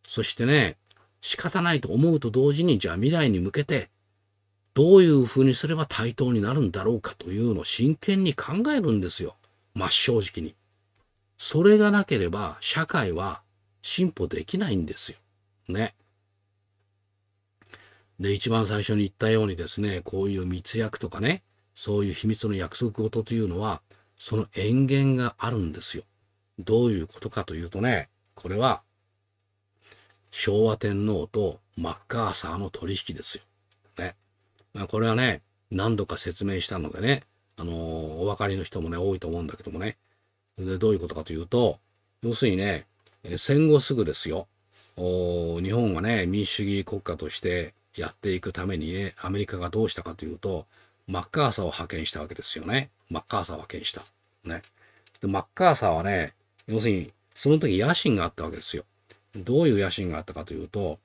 そしてね、仕方ないと思うと同時に、じゃあ未来に向けて、どういうふうにすれば対等になるんだろうかというのを真剣に考えるんですよ。まっ正直に。それがなければ、社会は進歩できないんですよ。ね。で、一番最初に言ったようにですね、こういう密約とかね、そういう秘密の約束事というのは、その塩源があるんですよ。どういうことかというとね、これは、昭和天皇とマッカーサーの取引ですよ。ね。まあ、これはね、何度か説明したのでね、あのー、お分かりの人もね、多いと思うんだけどもね。で、どういうことかというと、要するにね、戦後すぐですよ。日本はね、民主主義国家としてやっていくためにね、アメリカがどうしたかというと、マッカーサーを派遣したわけですよね。マッカーサーを派遣した。ね。で、マッカーサーはね、要するに、その時野心があったわけですよ。どういう野心があったかというと、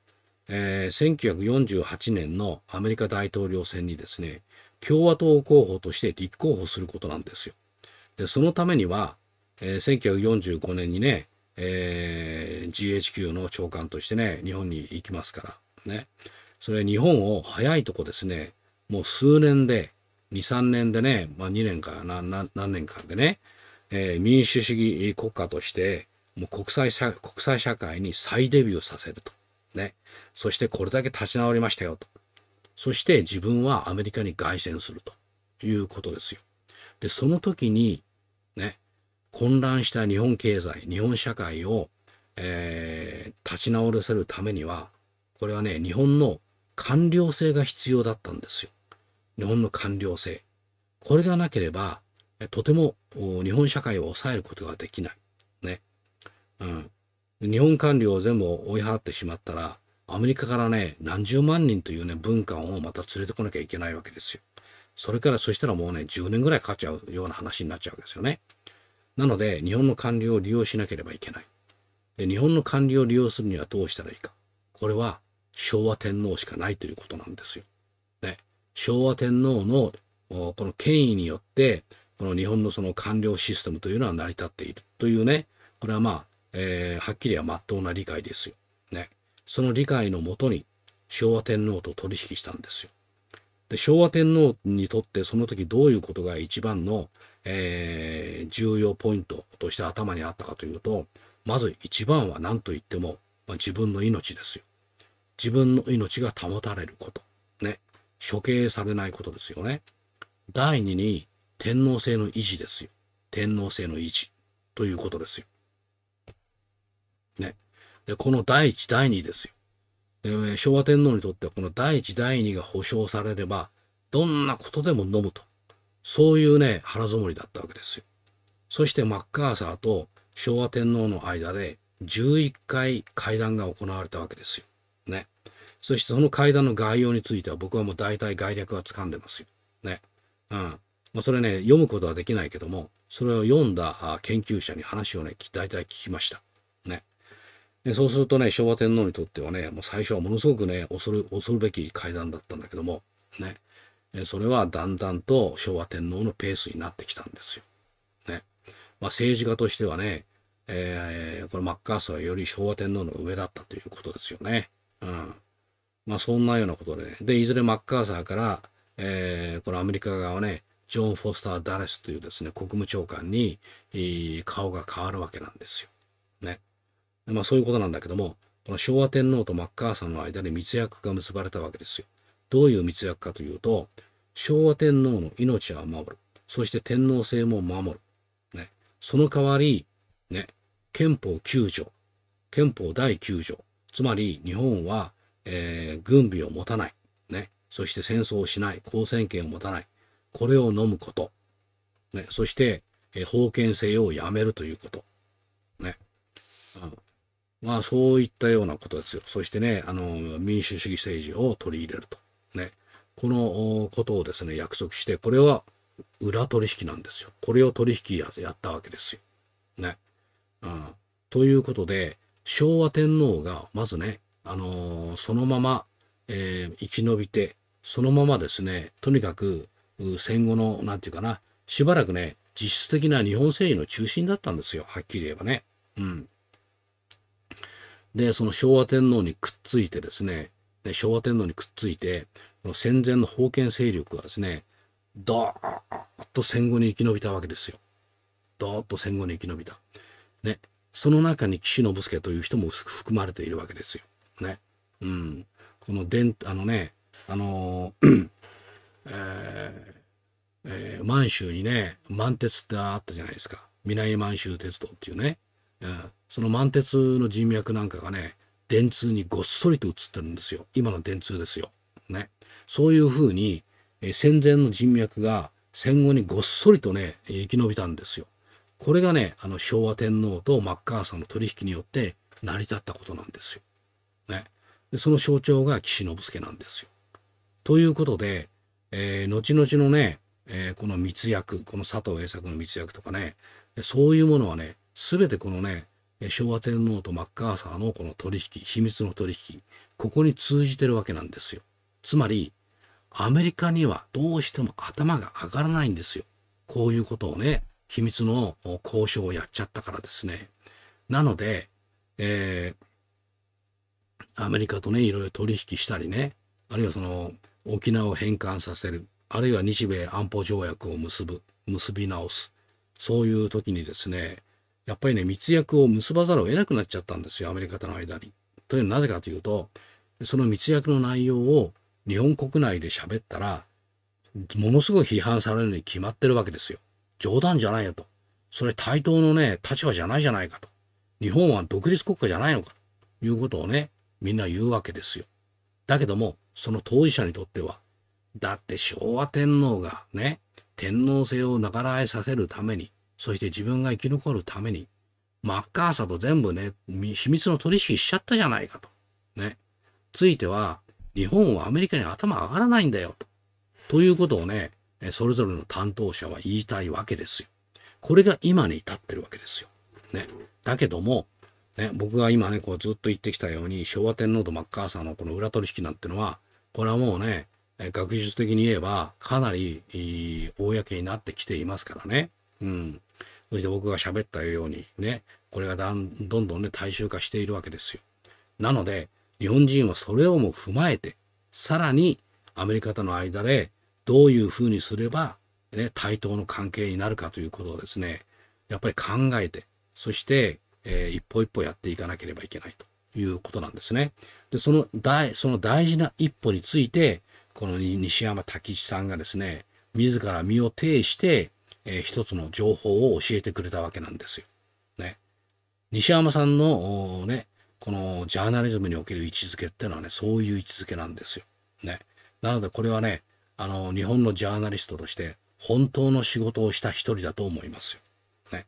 えー、1948年のアメリカ大統領選にですね、共和党候補として立候補することなんですよ。で、そのためには、えー、1945年にね、えー、GHQ の長官としてね、日本に行きますから、ね。それ日本を早いとこですね、もう数年で、2、3年でね、まあ、2年かな何年間でね、えー、民主主義国家として、もう国際社国際社会に再デビューさせると。ね。そしてこれだけ立ち直りましたよと。そして自分はアメリカに凱旋するということですよ。で、その時に、ね、混乱した日本経済、日本社会を、えー、立ち直らせるためには、これはね、日本の官僚性が必要だったんですよ。日本の官僚性これがなければとても日本社会を抑えることができない。ね。うん。日本官僚を全部追い払ってしまったらアメリカからね何十万人というね文化をまた連れてこなきゃいけないわけですよ。それからそしたらもうね10年ぐらいかかっちゃうような話になっちゃうわけですよね。なので日本の官僚を利用しなければいけない。で日本の官僚を利用するにはどうしたらいいか。これは昭和天皇しかないということなんですよ。昭和天皇のこの権威によって、この日本のその官僚システムというのは成り立っているというね、これはまあ、えー、はっきりは真っ当な理解ですよ。ね。その理解のもとに昭和天皇と取引したんですよ。で昭和天皇にとってその時どういうことが一番の、えー、重要ポイントとして頭にあったかというと、まず一番は何と言っても、まあ、自分の命ですよ。自分の命が保たれること。ね。処刑されないことですよね。第2に天皇制の維持ですよ。天皇制の維持ということですよ。ね。で、この第1、第2ですよ。で昭和天皇にとってはこの第1、第2が保障されれば、どんなことでも飲むと。そういうね、腹積もりだったわけですよ。そしてマッカーサーと昭和天皇の間で11回会談が行われたわけですよ。そしてその会談の概要については僕はもう大体概略は掴んでますよ。ね。うん。まあ、それね、読むことはできないけども、それを読んだ研究者に話をね、大体聞きました。ね。でそうするとね、昭和天皇にとってはね、もう最初はものすごくね、恐る、恐るべき会談だったんだけども、ね。それはだんだんと昭和天皇のペースになってきたんですよ。ね。まあ、政治家としてはね、えー、これマッカーサーより昭和天皇の上だったということですよね。うん。まあそんなようなことでね。で、いずれマッカーサーから、えー、このアメリカ側はね、ジョン・フォスター・ダレスというですね、国務長官に、顔が変わるわけなんですよ。ね。まあそういうことなんだけども、この昭和天皇とマッカーサーの間に密約が結ばれたわけですよ。どういう密約かというと、昭和天皇の命は守る。そして天皇制も守る。ね。その代わり、ね、憲法9条、憲法第9条、つまり日本はえー、軍備を持たない、ね、そして戦争をしない、交戦権を持たない、これを飲むこと、ね、そして、えー、封建制をやめるということ、ね、あのまあそういったようなことですよ。そしてね、あの民主主義政治を取り入れると、ね、このことをですね約束して、これは裏取引なんですよ。これを取引ややったわけですよ。ね、うん、ということで、昭和天皇がまずね、あのー、そのまま、えー、生き延びて、そのままですね、とにかく戦後の、何て言うかな、しばらくね、実質的な日本政治の中心だったんですよ、はっきり言えばね。うん。で、その昭和天皇にくっついてですね、で昭和天皇にくっついて、この戦前の封建勢力がですね、どーっと戦後に生き延びたわけですよ。どーっと戦後に生き延びた。ね、その中に岸信介という人も含まれているわけですよ。ね。うん。この電、あのね、あのー えーえー、満州にね、満鉄ってあったじゃないですか。南満州鉄道っていうね。うん、その満鉄の人脈なんかがね、電通にごっそりと映ってるんですよ。今の電通ですよ。ね。そういうふうに、え戦前の人脈が戦後にごっそりとね、生き延びたんですよ。これがね、あの昭和天皇とマッカーサーの取引によって成り立ったことなんですよ。でその象徴が岸信介なんですよ。ということで、えー、後々のね、えー、この密約この佐藤栄作の密約とかねそういうものはね全てこのね昭和天皇とマッカーサーのこの取引秘密の取引ここに通じてるわけなんですよ。つまりアメリカにはどうしても頭が上がらないんですよ。こういうことをね秘密の交渉をやっちゃったからですね。なので、えー、アメリカとねいろいろ取引したりねあるいはその沖縄を返還させるあるいは日米安保条約を結ぶ結び直すそういう時にですねやっぱりね密約を結ばざるを得なくなっちゃったんですよアメリカとの間に。というのはなぜかというとその密約の内容を日本国内で喋ったらものすごい批判されるに決まってるわけですよ。冗談じゃないよと。それ対等のね立場じゃないじゃないかと。日本は独立国家じゃないのかということをねみんな言うわけですよ。だけども、その当事者にとっては、だって昭和天皇がね、天皇制を長らえさせるために、そして自分が生き残るために、マッカーサーと全部ね、秘密の取引しちゃったじゃないかと。ね。ついては、日本はアメリカに頭上がらないんだよと。ということをね、それぞれの担当者は言いたいわけですよ。これが今に至ってるわけですよ。ね。だけども、ね、僕が今ね、こうずっと言ってきたように、昭和天皇とマッカーサーのこの裏取引なんてのは、これはもうね、学術的に言えば、かなりいい、公になってきていますからね。うん。そして僕が喋ったようにね、これがだんどんどんね、大衆化しているわけですよ。なので、日本人はそれをも踏まえて、さらにアメリカとの間でどういうふうにすれば、ね、対等の関係になるかということをですね、やっぱり考えて、そしてえー、一歩一歩やっていかなければいけないということなんですね。で、その大、その大事な一歩について、この西山滝一さんがですね、自ら身を挺して、えー、一つの情報を教えてくれたわけなんですよ。ね。西山さんの、ね、このジャーナリズムにおける位置づけっていうのはね、そういう位置づけなんですよ。ね。なのでこれはね、あの、日本のジャーナリストとして、本当の仕事をした一人だと思いますよ。ね。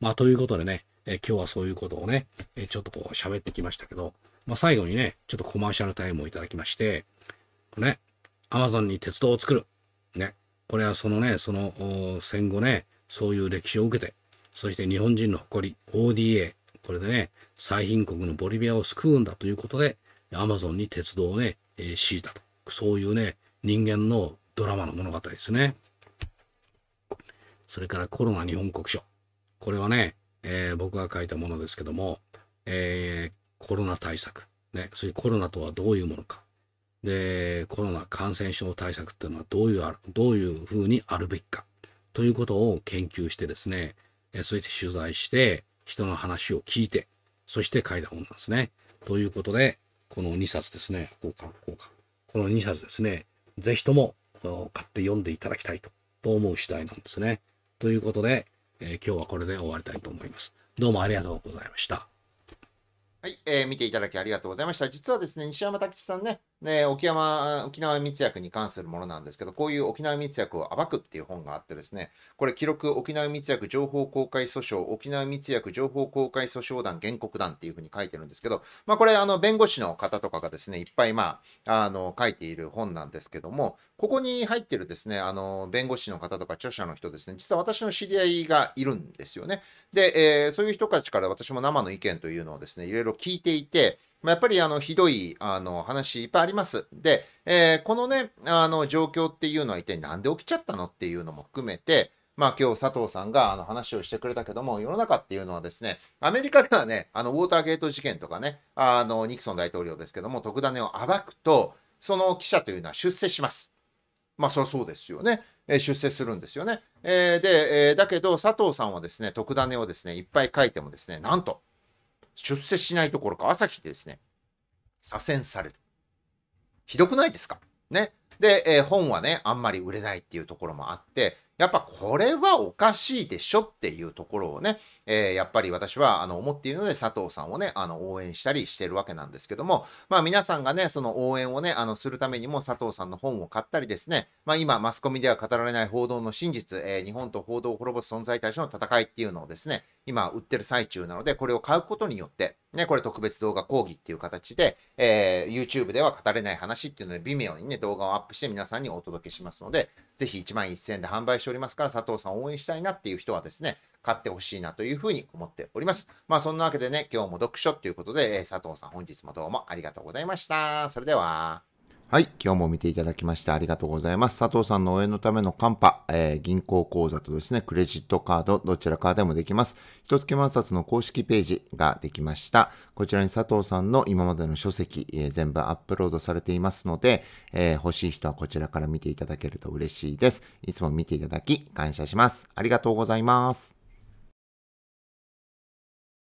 まあ、ということでね、え今日はそういうことをね、えちょっとこう喋ってきましたけど、まあ、最後にね、ちょっとコマーシャルタイムをいただきまして、こ Amazon に鉄道を作る。ね、これはそのね、その戦後ね、そういう歴史を受けて、そして日本人の誇り、ODA、これでね、最貧国のボリビアを救うんだということで、Amazon に鉄道をね、えー、敷いたと。そういうね、人間のドラマの物語ですね。それからコロナ日本国書。これはね、えー、僕が書いたものですけども、えー、コロナ対策、ね、それコロナとはどういうものか、で、コロナ感染症対策っていうのはどういう、どういうふうにあるべきか、ということを研究してですね、えそして取材して、人の話を聞いて、そして書いた本なんですね。ということで、この2冊ですね、こうか、こうか、この2冊ですね、ぜひとも買って読んでいただきたいとと思う次第なんですね。ということで、えー、今日はこれで終わりたいと思います。どうもありがとうございました。はい、えー、見ていただきありがとうございました。実はですね、西山拓司さんね、で、沖山、沖縄密約に関するものなんですけど、こういう沖縄密約を暴くっていう本があってですね、これ記録沖縄密約情報公開訴訟、沖縄密約情報公開訴訟団原告団っていうふうに書いてるんですけど、まあこれあの弁護士の方とかがですね、いっぱいまあ、あの書いている本なんですけども、ここに入ってるですね、あの弁護士の方とか著者の人ですね、実は私の知り合いがいるんですよね。で、えー、そういう人たちから私も生の意見というのをですね、いろいろ聞いていて、まやっぱりあのひどいあの話いっぱいあります。で、えー、このね、あの状況っていうのは一体何で起きちゃったのっていうのも含めて、まあ今日佐藤さんがあの話をしてくれたけども、世の中っていうのはですね、アメリカではね、あのウォーターゲート事件とかね、あのニクソン大統領ですけども、特ダネを暴くと、その記者というのは出世します。まあそりゃそうですよね。えー、出世するんですよね。えー、で、えだけど佐藤さんはですね、特ダネをですね、いっぱい書いてもですね、なんと、出世しないところか朝日でですね、左遷される。ひどくないですかね。で、えー、本はね、あんまり売れないっていうところもあって、やっぱこれはおかしいでしょっていうところをね、えー、やっぱり私はあの思っているので佐藤さんをね、あの応援したりしてるわけなんですけども、まあ皆さんがね、その応援をね、あのするためにも佐藤さんの本を買ったりですね、まあ今マスコミでは語られない報道の真実、えー、日本と報道を滅ぼす存在たちの戦いっていうのをですね、今売ってる最中なので、これを買うことによって、ね、これ特別動画講義っていう形で、えー、YouTube では語れない話っていうので、微妙にね、動画をアップして皆さんにお届けしますので、ぜひ1万1000円で販売しておりますから、佐藤さん応援したいなっていう人はですね、買ってほしいなというふうに思っております。まあそんなわけでね、今日も読書ということで、佐藤さん本日もどうもありがとうございました。それでは。はい。今日も見ていただきましてありがとうございます。佐藤さんの応援のためのカンパ、えー、銀行口座とですね、クレジットカード、どちらかでもできます。一月万冊の公式ページができました。こちらに佐藤さんの今までの書籍、えー、全部アップロードされていますので、えー、欲しい人はこちらから見ていただけると嬉しいです。いつも見ていただき感謝します。ありがとうございます。